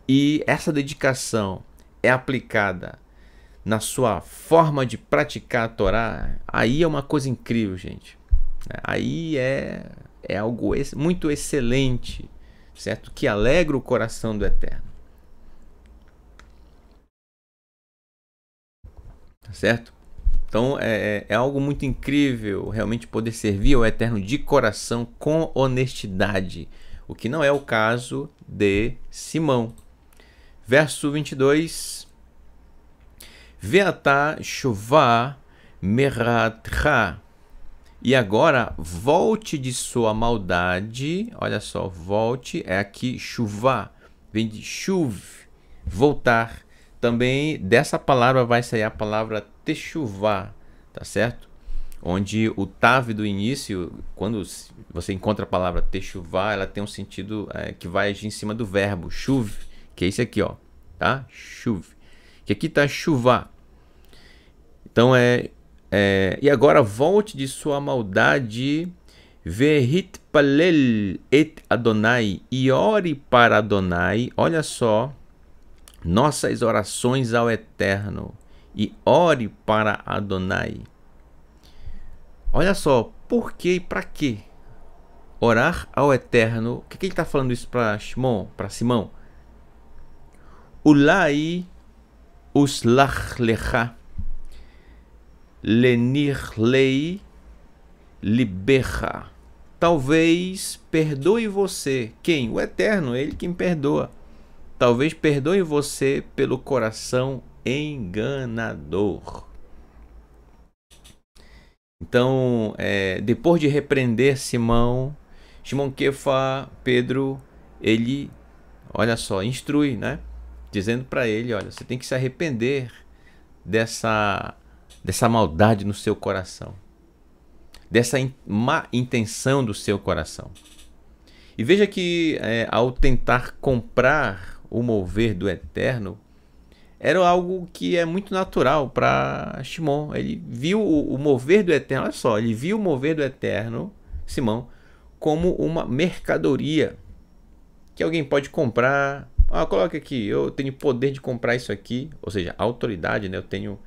e essa dedicação é aplicada na sua forma de praticar a Torá, aí é uma coisa incrível, gente. Aí é, é algo muito excelente, certo? Que alegra o coração do Eterno. Tá certo? Então é, é, é, algo muito incrível realmente poder servir ao Eterno de coração com honestidade, o que não é o caso de Simão. Verso 22. Veatá chuvá meratra. E agora volte de sua maldade. Olha só, volte é aqui chuvá, vem de chuve, voltar. Também dessa palavra vai sair a palavra Techuvá, tá certo? Onde o Tav do início, quando você encontra a palavra Techuvá, ela tem um sentido é, que vai agir em cima do verbo chuv, que é esse aqui, ó, tá? Chuve. Que aqui tá chuvá. Então é, é, e agora volte de sua maldade, verit palel et Adonai, e ore para Adonai. Olha só, nossas orações ao Eterno e ore para Adonai. Olha só, por que e para que orar ao Eterno? O que, que ele está falando isso para Simão? para Simão? Ulai uslach lecha lenir lei liberra. Talvez perdoe você. Quem? O Eterno, ele quem perdoa. Talvez perdoe você pelo coração enganador. Então, é, depois de repreender Simão, Simão Kefa, Pedro, ele, olha só, instrui, né? Dizendo para ele, olha, você tem que se arrepender dessa, dessa maldade no seu coração, dessa in, má intenção do seu coração. E veja que é, ao tentar comprar o mover do eterno, era algo que é muito natural para Shimon. Ele viu o, mover do Eterno, olha só, ele viu o mover do Eterno, Simão, como uma mercadoria que alguém pode comprar. Ah, coloca aqui, eu tenho poder de comprar isso aqui, ou seja, autoridade, né? Eu tenho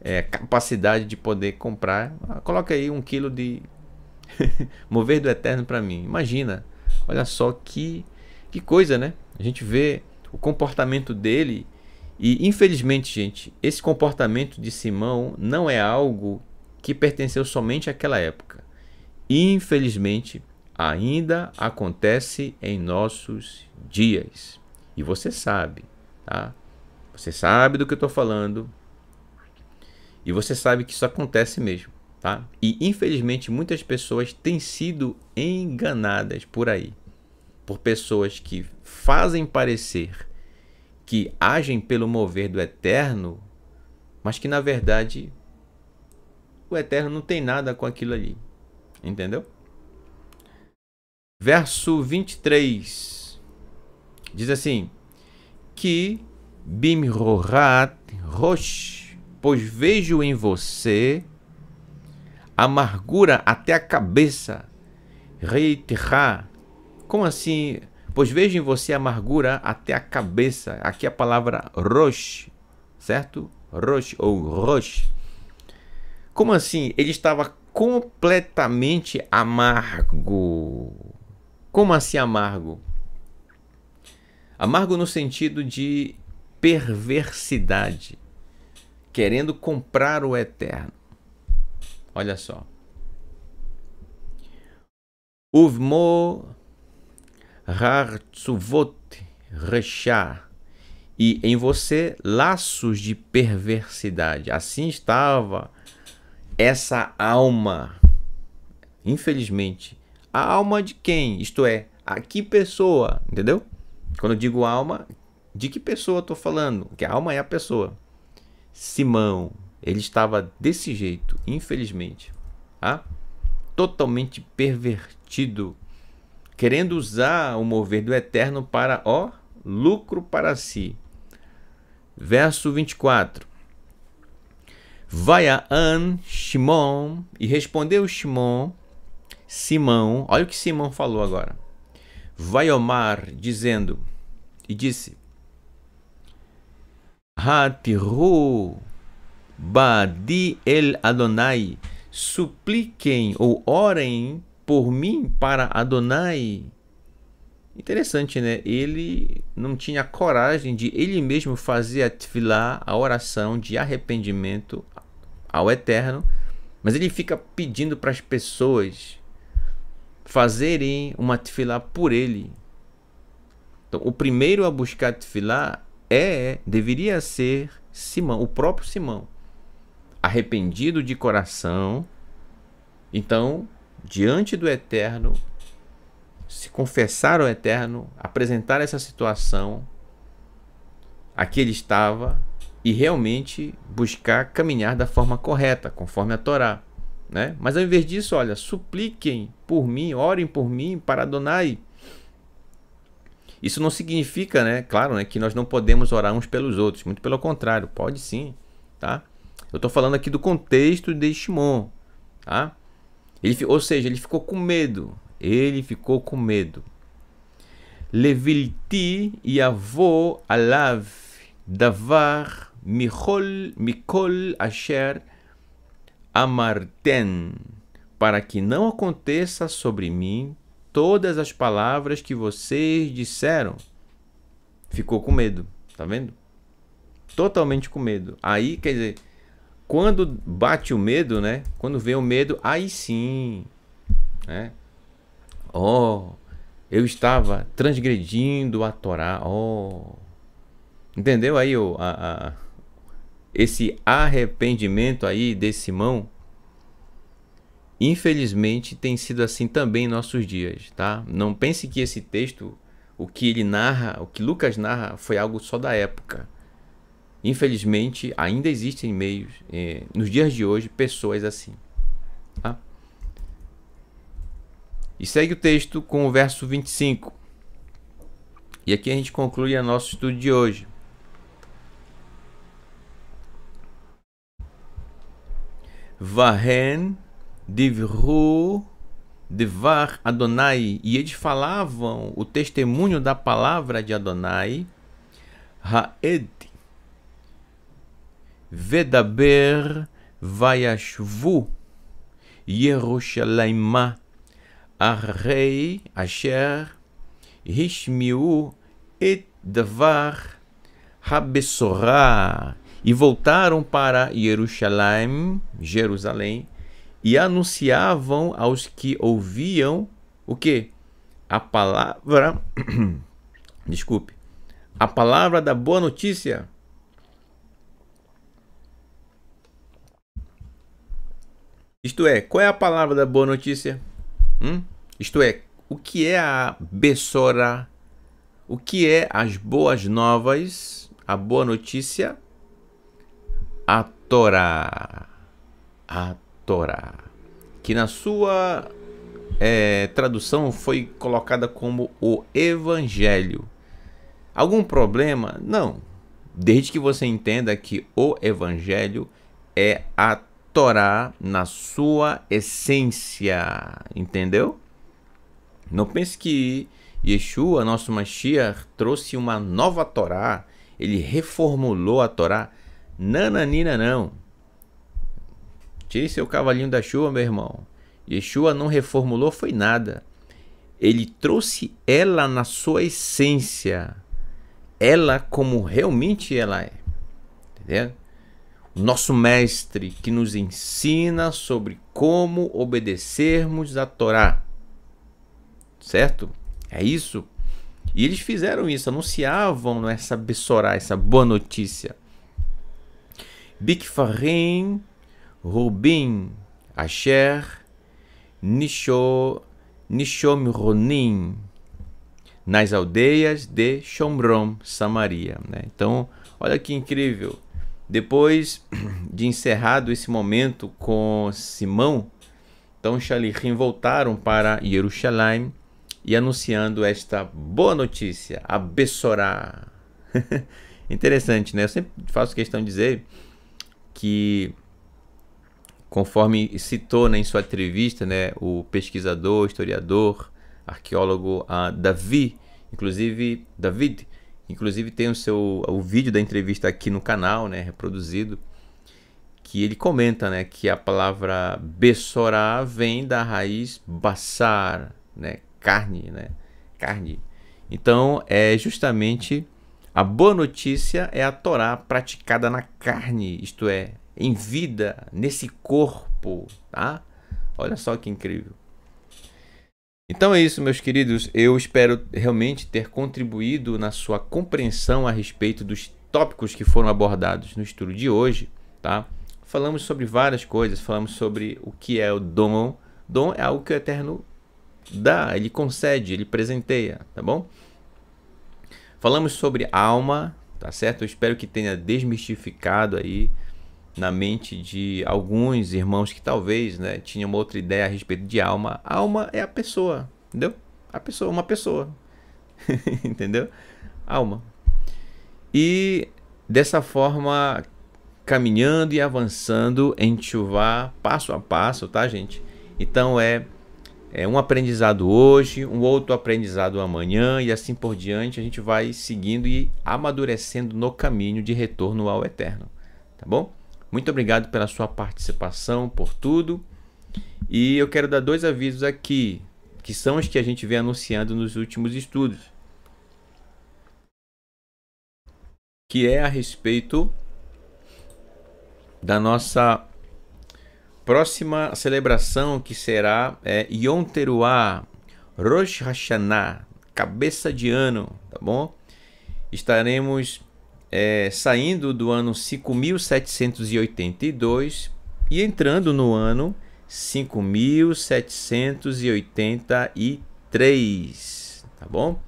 é, capacidade de poder comprar. Ah, coloca aí um quilo de [LAUGHS] mover do Eterno para mim. Imagina, olha só que, que coisa, né? A gente vê o comportamento dele e infelizmente, gente, esse comportamento de Simão não é algo que pertenceu somente àquela época. Infelizmente, ainda acontece em nossos dias. E você sabe, tá? Você sabe do que eu estou falando. E você sabe que isso acontece mesmo, tá? E infelizmente muitas pessoas têm sido enganadas por aí por pessoas que fazem parecer que agem pelo mover do eterno, mas que na verdade o eterno não tem nada com aquilo ali. Entendeu? Verso 23 diz assim: Que bimrorat rosh, pois vejo em você amargura até a cabeça. Reitirá. Como assim Pois vejo em você amargura até a cabeça. Aqui a palavra rosh, certo? Rosh ou rosh. Como assim? Ele estava completamente amargo. Como assim amargo? Amargo no sentido de perversidade, querendo comprar o eterno. Olha só. Uvmo Har tsuvot rechá, e em você laços de perversidade. Assim estava essa alma, infelizmente. A alma de quem? Isto é, a que pessoa, entendeu? Quando eu digo alma, de que pessoa estou falando? Que a alma é a pessoa. Simão, ele estava desse jeito, infelizmente, tá? totalmente pervertido querendo usar o mover do eterno para ó lucro para si. Verso 24. Vai a An, Shimon, e respondeu Shimon, Simão, olha o que Simão falou agora. Vai ao mar, dizendo, e disse: Hatiru Badi el Adonai, supliquem ou orem por mim para Adonai. Interessante, né? Ele não tinha coragem de ele mesmo fazer a tefilá, a oração de arrependimento ao Eterno, mas ele fica pedindo para as pessoas fazerem uma tefilá por ele. Então, o primeiro a buscar tefilá é, é, deveria ser Simão, o próprio Simão, arrependido de coração. Então, diante do Eterno, se confessar ao Eterno, apresentar essa situação a que ele estava e realmente buscar caminhar da forma correta, conforme a Torá. Né? Mas ao invés disso, olha, supliquem por mim, orem por mim para Adonai. Isso não significa, né, claro, né, que nós não podemos orar uns pelos outros, muito pelo contrário, pode sim, tá? Eu estou falando aqui do contexto de Shimon, tá? Ele, ou seja, ele ficou com medo. Ele ficou com medo. Levilti yavo alav davar michol mikol asher amarten, para que não aconteça sobre mim todas as palavras que vocês disseram. Ficou com medo, tá vendo? Totalmente com medo. Aí, quer dizer, quando bate o medo, né? Quando vem o medo, aí sim, né? Oh, eu estava transgredindo a Torá. Oh. Entendeu aí o a, a, esse arrependimento aí desse Simão? Infelizmente tem sido assim também em nossos dias, tá? Não pense que esse texto, o que ele narra, o que Lucas narra, foi algo só da época. Infelizmente, ainda existem meios, eh, nos dias de hoje, pessoas assim. Tá? E segue o texto com o verso 25. E aqui a gente conclui o nosso estudo de hoje. Vahen, divru Divar Adonai. E eles falavam o testemunho da palavra de Adonai. Haed Vedaber וישבו Yerushalayma arrei Asher Hishmiu et דבר הבשורה. E voltaram para Jerusalém, Jerusalém, e anunciavam aos que ouviam o que? A palavra, [COUGHS] desculpe, a palavra da boa notícia. Isto é, qual é a palavra da boa notícia? Hum? Isto é, o que é a Bessora? O que é as boas novas? A boa notícia? A Torá. A Torá. Que na sua é, tradução foi colocada como o Evangelho. Algum problema? Não. Desde que você entenda que o Evangelho é a Torá na sua essência, entendeu? Não pense que Yeshua, nosso Mashiach, trouxe uma nova Torá, ele reformulou a Torá. Nananina não. Tire seu cavalinho da chuva, meu irmão. Yeshua não reformulou foi nada. Ele trouxe ela na sua essência. Ela como realmente ela é. Entendeu? nosso mestre que nos ensina sobre como obedecermos a Torá. Certo? É isso. E eles fizeram isso, anunciavam né, essa bessorá, essa boa notícia. Bikfarim, Rubim, Asher, Nisho, Nishomronim, nas aldeias de Shomrom Samaria. Né? Então, olha que incrível. Depois [CLEARS THROAT] de encerrado esse momento com Simão, então Xalihim voltaram para Jerusalém e anunciando esta boa notícia, a Bessorá. [LAUGHS] Interessante, né? Eu sempre faço questão de dizer que, conforme citou né, em sua entrevista, né, o pesquisador, historiador, arqueólogo Davi, inclusive David, Inclusive tem o seu o vídeo da entrevista aqui no canal, né, reproduzido, que ele comenta, né, que a palavra besorá vem da raiz bassar, né, carne, né, carne. Então é justamente a boa notícia é a Torá praticada na carne, isto é, em vida, nesse corpo, tá? Olha só que incrível. Então é isso, meus queridos. Eu espero realmente ter contribuído na sua compreensão a respeito dos tópicos que foram abordados no estudo de hoje, tá? Falamos sobre várias coisas, falamos sobre o que é o dom. Dom é algo que o Eterno dá, ele concede, ele presenteia, tá bom? Falamos sobre alma, tá certo? Eu espero que tenha desmistificado aí na mente de alguns irmãos que talvez né, tinham uma outra ideia a respeito de alma. Alma é a pessoa, entendeu? A pessoa, uma pessoa. [LAUGHS] entendeu? Alma. E dessa forma, caminhando e avançando em Chuvá, passo a passo, tá, gente? Então é, é um aprendizado hoje, um outro aprendizado amanhã e assim por diante. A gente vai seguindo e amadurecendo no caminho de retorno ao eterno, tá bom? Muito obrigado pela sua participação, por tudo. E eu quero dar dois avisos aqui, que são os que a gente vem anunciando nos últimos estudos. Que é a respeito da nossa próxima celebração, que será é, Yom Teruah, Rosh Hashanah, cabeça de ano, tá bom? Estaremos é, saindo do ano 5.782 e entrando no ano 5.783, tá bom?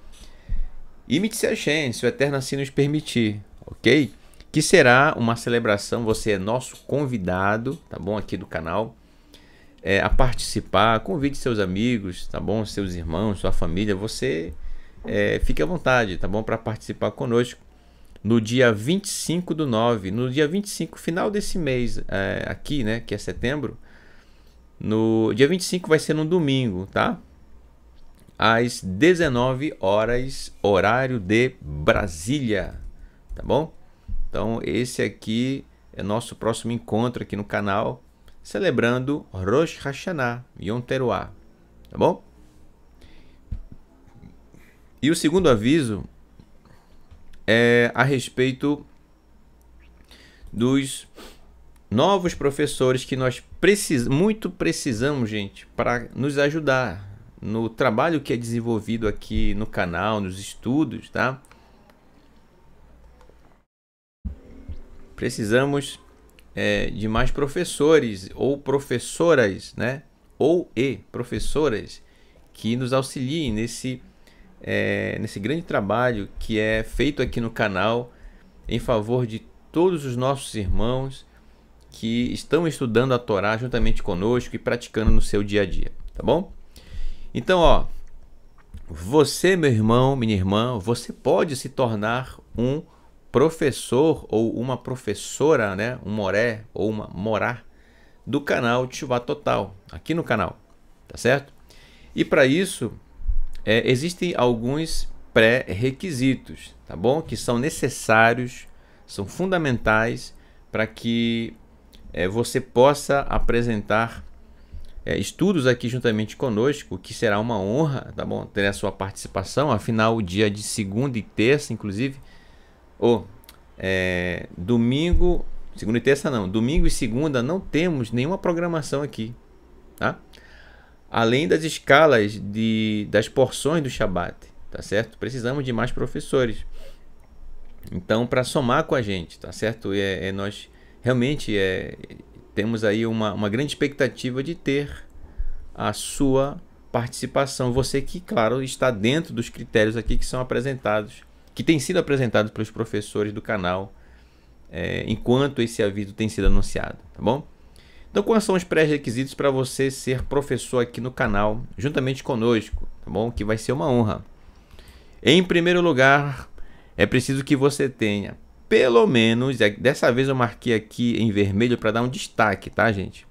E Mitsechen, se o Eterno assim nos permitir, ok? Que será uma celebração, você é nosso convidado, tá bom? Aqui do canal, é, a participar, convide seus amigos, tá bom? Seus irmãos, sua família, você é, fique à vontade, tá bom? Para participar conosco no dia 25 do 9, no dia 25, final desse mês é, aqui, né, que é setembro, no dia 25 vai ser no domingo, tá? Às 19 horas, horário de Brasília, tá bom? Então, esse aqui é nosso próximo encontro aqui no canal, celebrando Rosh Hashanah, Yom Teruah, tá bom? E o segundo aviso é, a respeito dos novos professores que nós precis, muito precisamos, gente, para nos ajudar no trabalho que é desenvolvido aqui no canal, nos estudos, tá? Precisamos é, de mais professores ou professoras, né? Ou e professoras que nos auxiliem nesse é, nesse grande trabalho que é feito aqui no canal em favor de todos os nossos irmãos que estão estudando a Torá juntamente conosco e praticando no seu dia a dia, tá bom? Então, ó, você, meu irmão, minha irmã, você pode se tornar um professor ou uma professora, né, um moré ou uma morar do canal Tchuvá Total, aqui no canal, tá certo? E para isso, é, existem alguns pré-requisitos, tá bom? Que são necessários, são fundamentais para que é, você possa apresentar é, estudos aqui juntamente conosco, que será uma honra, tá bom? Ter a sua participação. Afinal, o dia de segunda e terça, inclusive, ou é, domingo, segunda e terça não, domingo e segunda não temos nenhuma programação aqui, tá? além das escalas de, das porções do Shabat, tá certo? Precisamos de mais professores. Então, para somar com a gente, tá certo? É, é nós realmente é, temos aí uma, uma grande expectativa de ter a sua participação. Você que, claro, está dentro dos critérios aqui que são apresentados, que têm sido apresentados pelos professores do canal, é, enquanto esse aviso tem sido anunciado, tá bom? Então, quais são os pré-requisitos para você ser professor aqui no canal, juntamente conosco, tá bom? Que vai ser uma honra. Em primeiro lugar, é preciso que você tenha, pelo menos, é, dessa vez eu marquei aqui em vermelho para dar um destaque, tá, gente?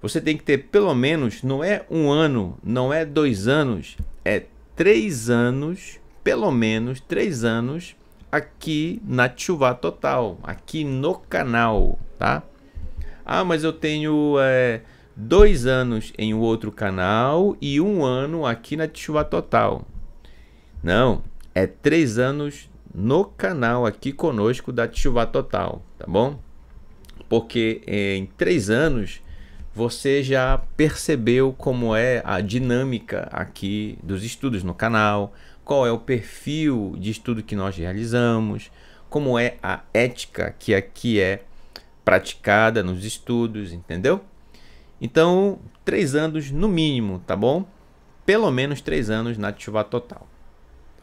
Você tem que ter pelo menos, não é um ano, não é dois anos, é três anos, pelo menos três anos aqui na Chuva Total, aqui no canal, tá? Ah, mas eu tenho é, dois anos em um outro canal e um ano aqui na Chuva Total. Não, é três anos no canal aqui conosco da Chuva Total, tá bom? Porque é, em três anos você já percebeu como é a dinâmica aqui dos estudos no canal, qual é o perfil de estudo que nós realizamos, como é a ética que aqui é praticada nos estudos, entendeu? Então, três anos no mínimo, tá bom? Pelo menos três anos na Tchuvá total,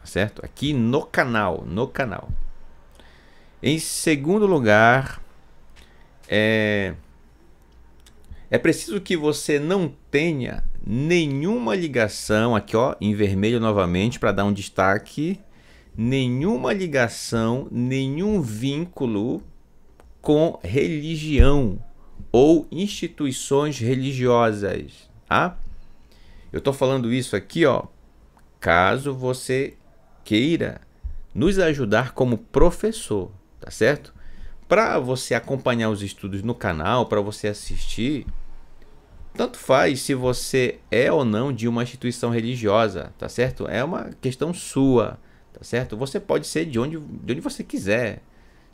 tá certo? Aqui no canal, no canal. Em segundo lugar, é, é preciso que você não tenha nenhuma ligação, aqui ó, em vermelho novamente, para dar um destaque, nenhuma ligação, nenhum vínculo com religião ou instituições religiosas, tá? Eu estou falando isso aqui, ó, caso você queira nos ajudar como professor, tá certo? Para você acompanhar os estudos no canal, para você assistir, tanto faz se você é ou não de uma instituição religiosa, tá certo? É uma questão sua, tá certo? Você pode ser de onde, de onde você quiser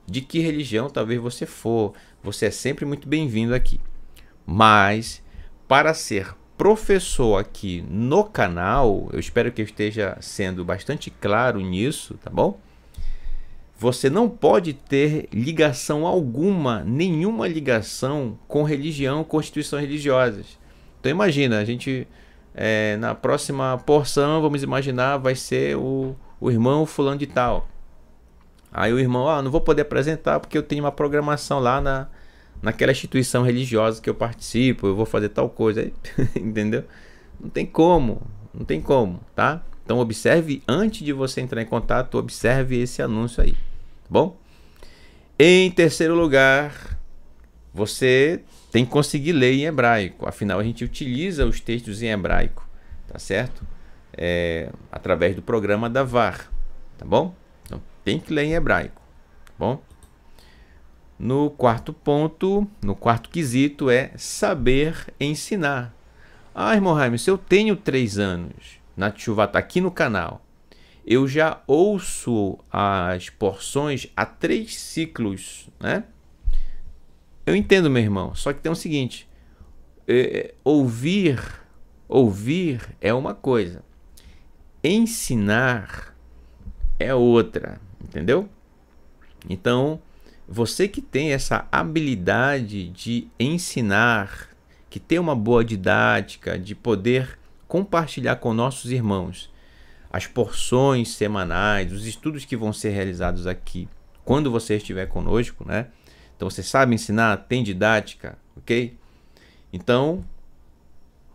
de que religião talvez você for, você é sempre muito bem-vindo aqui. Mas para ser professor aqui no canal, eu espero que eu esteja sendo bastante claro nisso, tá bom? Você não pode ter ligação alguma, nenhuma ligação com religião, constituições religiosas. Então imagina, a gente é, na próxima porção, vamos imaginar, vai ser o, o irmão fulano de tal. Aí o irmão, ah, não vou poder apresentar porque eu tenho uma programação lá na, naquela instituição religiosa que eu participo, eu vou fazer tal coisa, [LAUGHS] entendeu? Não tem como, não tem como, tá? Então observe antes de você entrar em contato, observe esse anúncio aí, tá bom? Em terceiro lugar, você tem que conseguir ler em hebraico. Afinal, a gente utiliza os textos em hebraico, tá certo? É, através do programa da VAR, tá bom? tem que ler em hebraico, tá bom? No quarto ponto, no quarto quesito é saber ensinar. Ah, irmão Jaime, se eu tenho três anos, na Tchuvata, está aqui no canal, eu já ouço as porções há três ciclos, né? Eu entendo, meu irmão, só que tem o seguinte, é, é ouvir, ouvir é uma coisa, ensinar é outra. Entendeu? Então, você que tem essa habilidade de ensinar, que tem uma boa didática, de poder compartilhar com nossos irmãos as porções semanais, os estudos que vão ser realizados aqui, quando você estiver conosco, né? Então você sabe ensinar, tem didática, ok? Então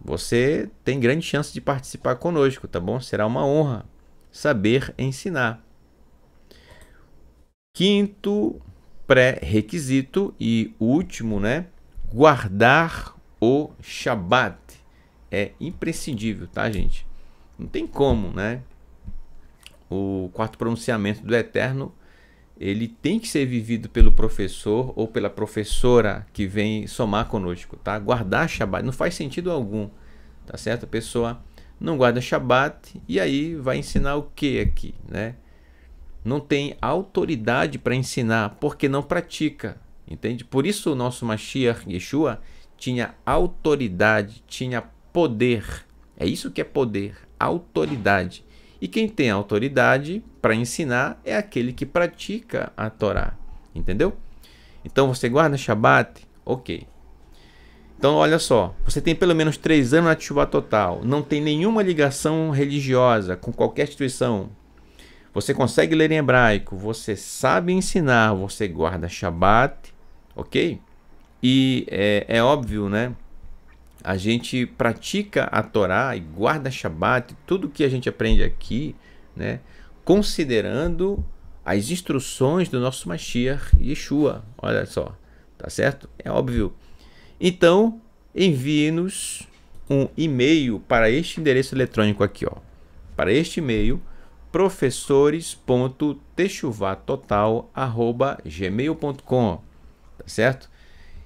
você tem grande chance de participar conosco, tá bom? Será uma honra saber ensinar. Quinto pré-requisito e último, né? Guardar o Shabat. É imprescindível, tá, gente? Não tem como, né? O quarto pronunciamento do Eterno, ele tem que ser vivido pelo professor ou pela professora que vem somar conosco, tá? Guardar Shabat não faz sentido algum, tá certo? A pessoa não guarda Shabat e aí vai ensinar o que aqui, né? não tem autoridade para ensinar porque não pratica, entende? Por isso o nosso Mashiach Yeshua tinha autoridade, tinha poder. É isso que é poder, autoridade. E quem tem autoridade para ensinar é aquele que pratica a Torá, entendeu? Então você guarda Shabat, ok. Então olha só, você tem pelo menos três anos na chuva total, não tem nenhuma ligação religiosa com qualquer instituição você consegue ler em hebraico, você sabe ensinar, você guarda Shabat, ok? E é, é óbvio, né? A gente pratica a Torá e guarda Shabat, tudo que a gente aprende aqui, né? Considerando as instruções do nosso Mashiach Yeshua. Olha só, tá certo? É óbvio. Então, envie-nos um e-mail para este endereço eletrônico aqui, ó. Para este e-mail, professores.texuvattotal@gmail.com, tá certo?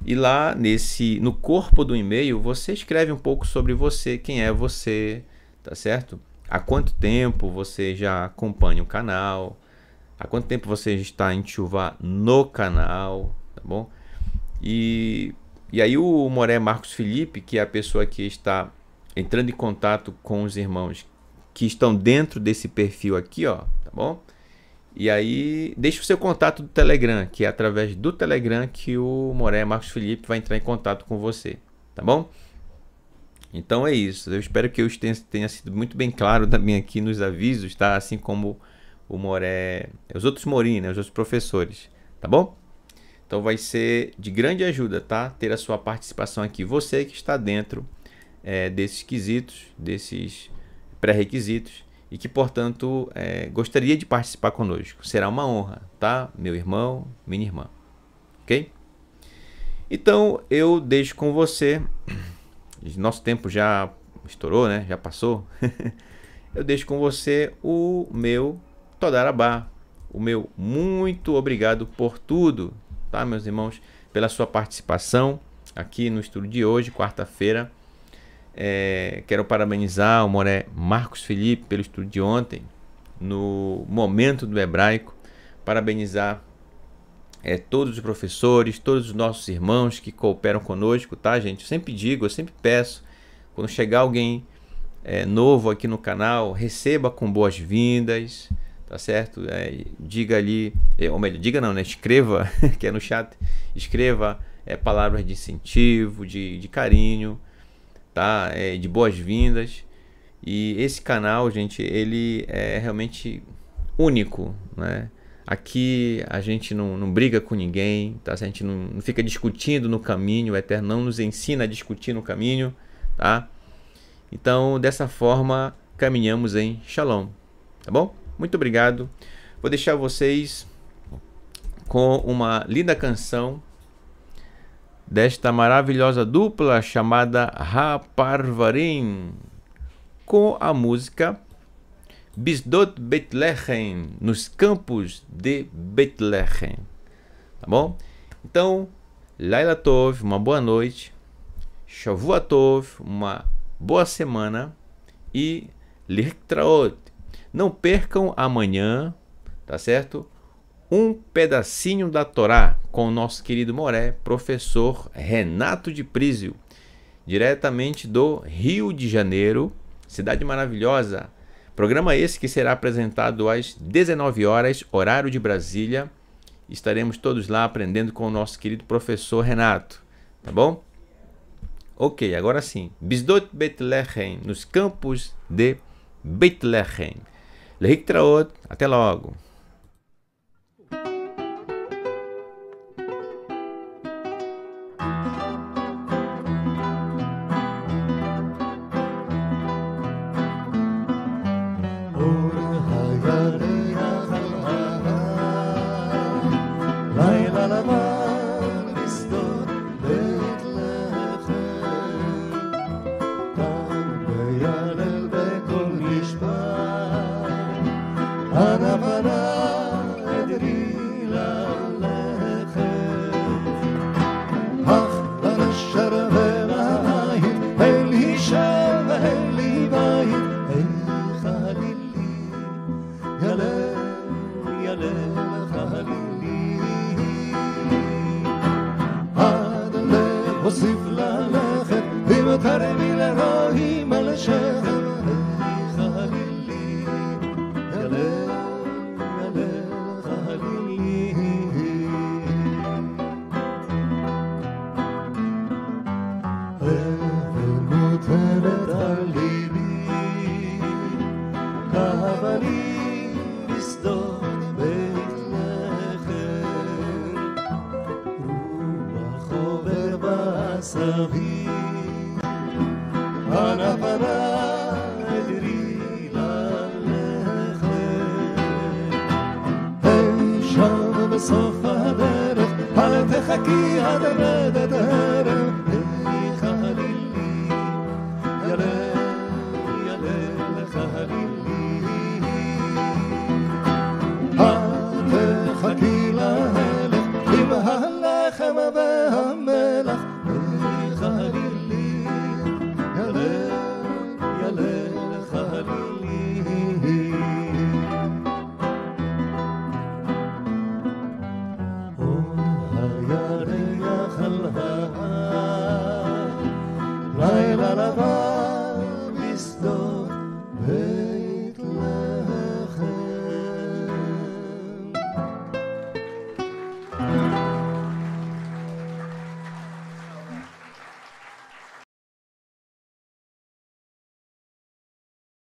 E lá nesse no corpo do e-mail você escreve um pouco sobre você, quem é você, tá certo? Há quanto tempo você já acompanha o canal? Há quanto tempo você está em chuva no canal, tá bom? E e aí o Moré Marcos Felipe, que é a pessoa que está entrando em contato com os irmãos que estão dentro desse perfil aqui, ó, tá bom? E aí, deixa o seu contato do Telegram, que é através do Telegram que o Moré Marcos Felipe vai entrar em contato com você, tá bom? Então é isso. Eu espero que eu tenha, sido muito bem claro também aqui nos avisos, tá? Assim como o Moré, os outros Morim, né? Os outros professores, tá bom? Então vai ser de grande ajuda, tá? Ter a sua participação aqui. Você que está dentro é, desses quesitos, desses pré-requisitos e que, portanto, é, gostaria de participar conosco. Será uma honra, tá? Meu irmão, minha irmã. Ok? Então, eu deixo com você. [CLEARS THROAT] Nosso tempo já estourou, né? Já passou. [LAUGHS] eu deixo com você o meu Todarabá. O meu muito obrigado por tudo, tá, meus irmãos? Pela sua participação aqui no estudo de hoje, quarta-feira é, quero parabenizar o Moré Marcos Felipe pelo estudo de ontem, no momento do hebraico. Parabenizar é, todos os professores, todos os nossos irmãos que cooperam conosco, tá, gente? Eu sempre digo, eu sempre peço, quando chegar alguém é, novo aqui no canal, receba com boas-vindas, tá certo? É, diga ali, é, ou melhor, diga não, né? Escreva, [LAUGHS] que é no chat, escreva é, palavras de incentivo, de, de carinho, tá? É, de boas-vindas. E esse canal, gente, ele é realmente único, né? Aqui a gente não, não briga com ninguém, tá? A gente não, não, fica discutindo no caminho, o Eterno não nos ensina a discutir no caminho, tá? Então, dessa forma, caminhamos em Shalom, tá bom? Muito obrigado. Vou deixar vocês com uma linda canção desta maravilhosa dupla chamada Raparvarim, com a música Bisdot Betlehem, nos campos de Betlehem. Tá bom? Então, Laila Tov, uma boa noite. Shavua Tov, uma boa semana. E Lirtraot, não percam amanhã, tá certo? um pedacinho da Torá com o nosso querido Moré, professor Renato de Prísio, diretamente do Rio de Janeiro, cidade maravilhosa. Programa esse que será apresentado às 19 horas, horário de Brasília. Estaremos todos lá aprendendo com o nosso querido professor Renato, tá bom? Ok, agora sim. Bisdot Betlehem, nos campos de Betlehem. Lerik Traot, até logo.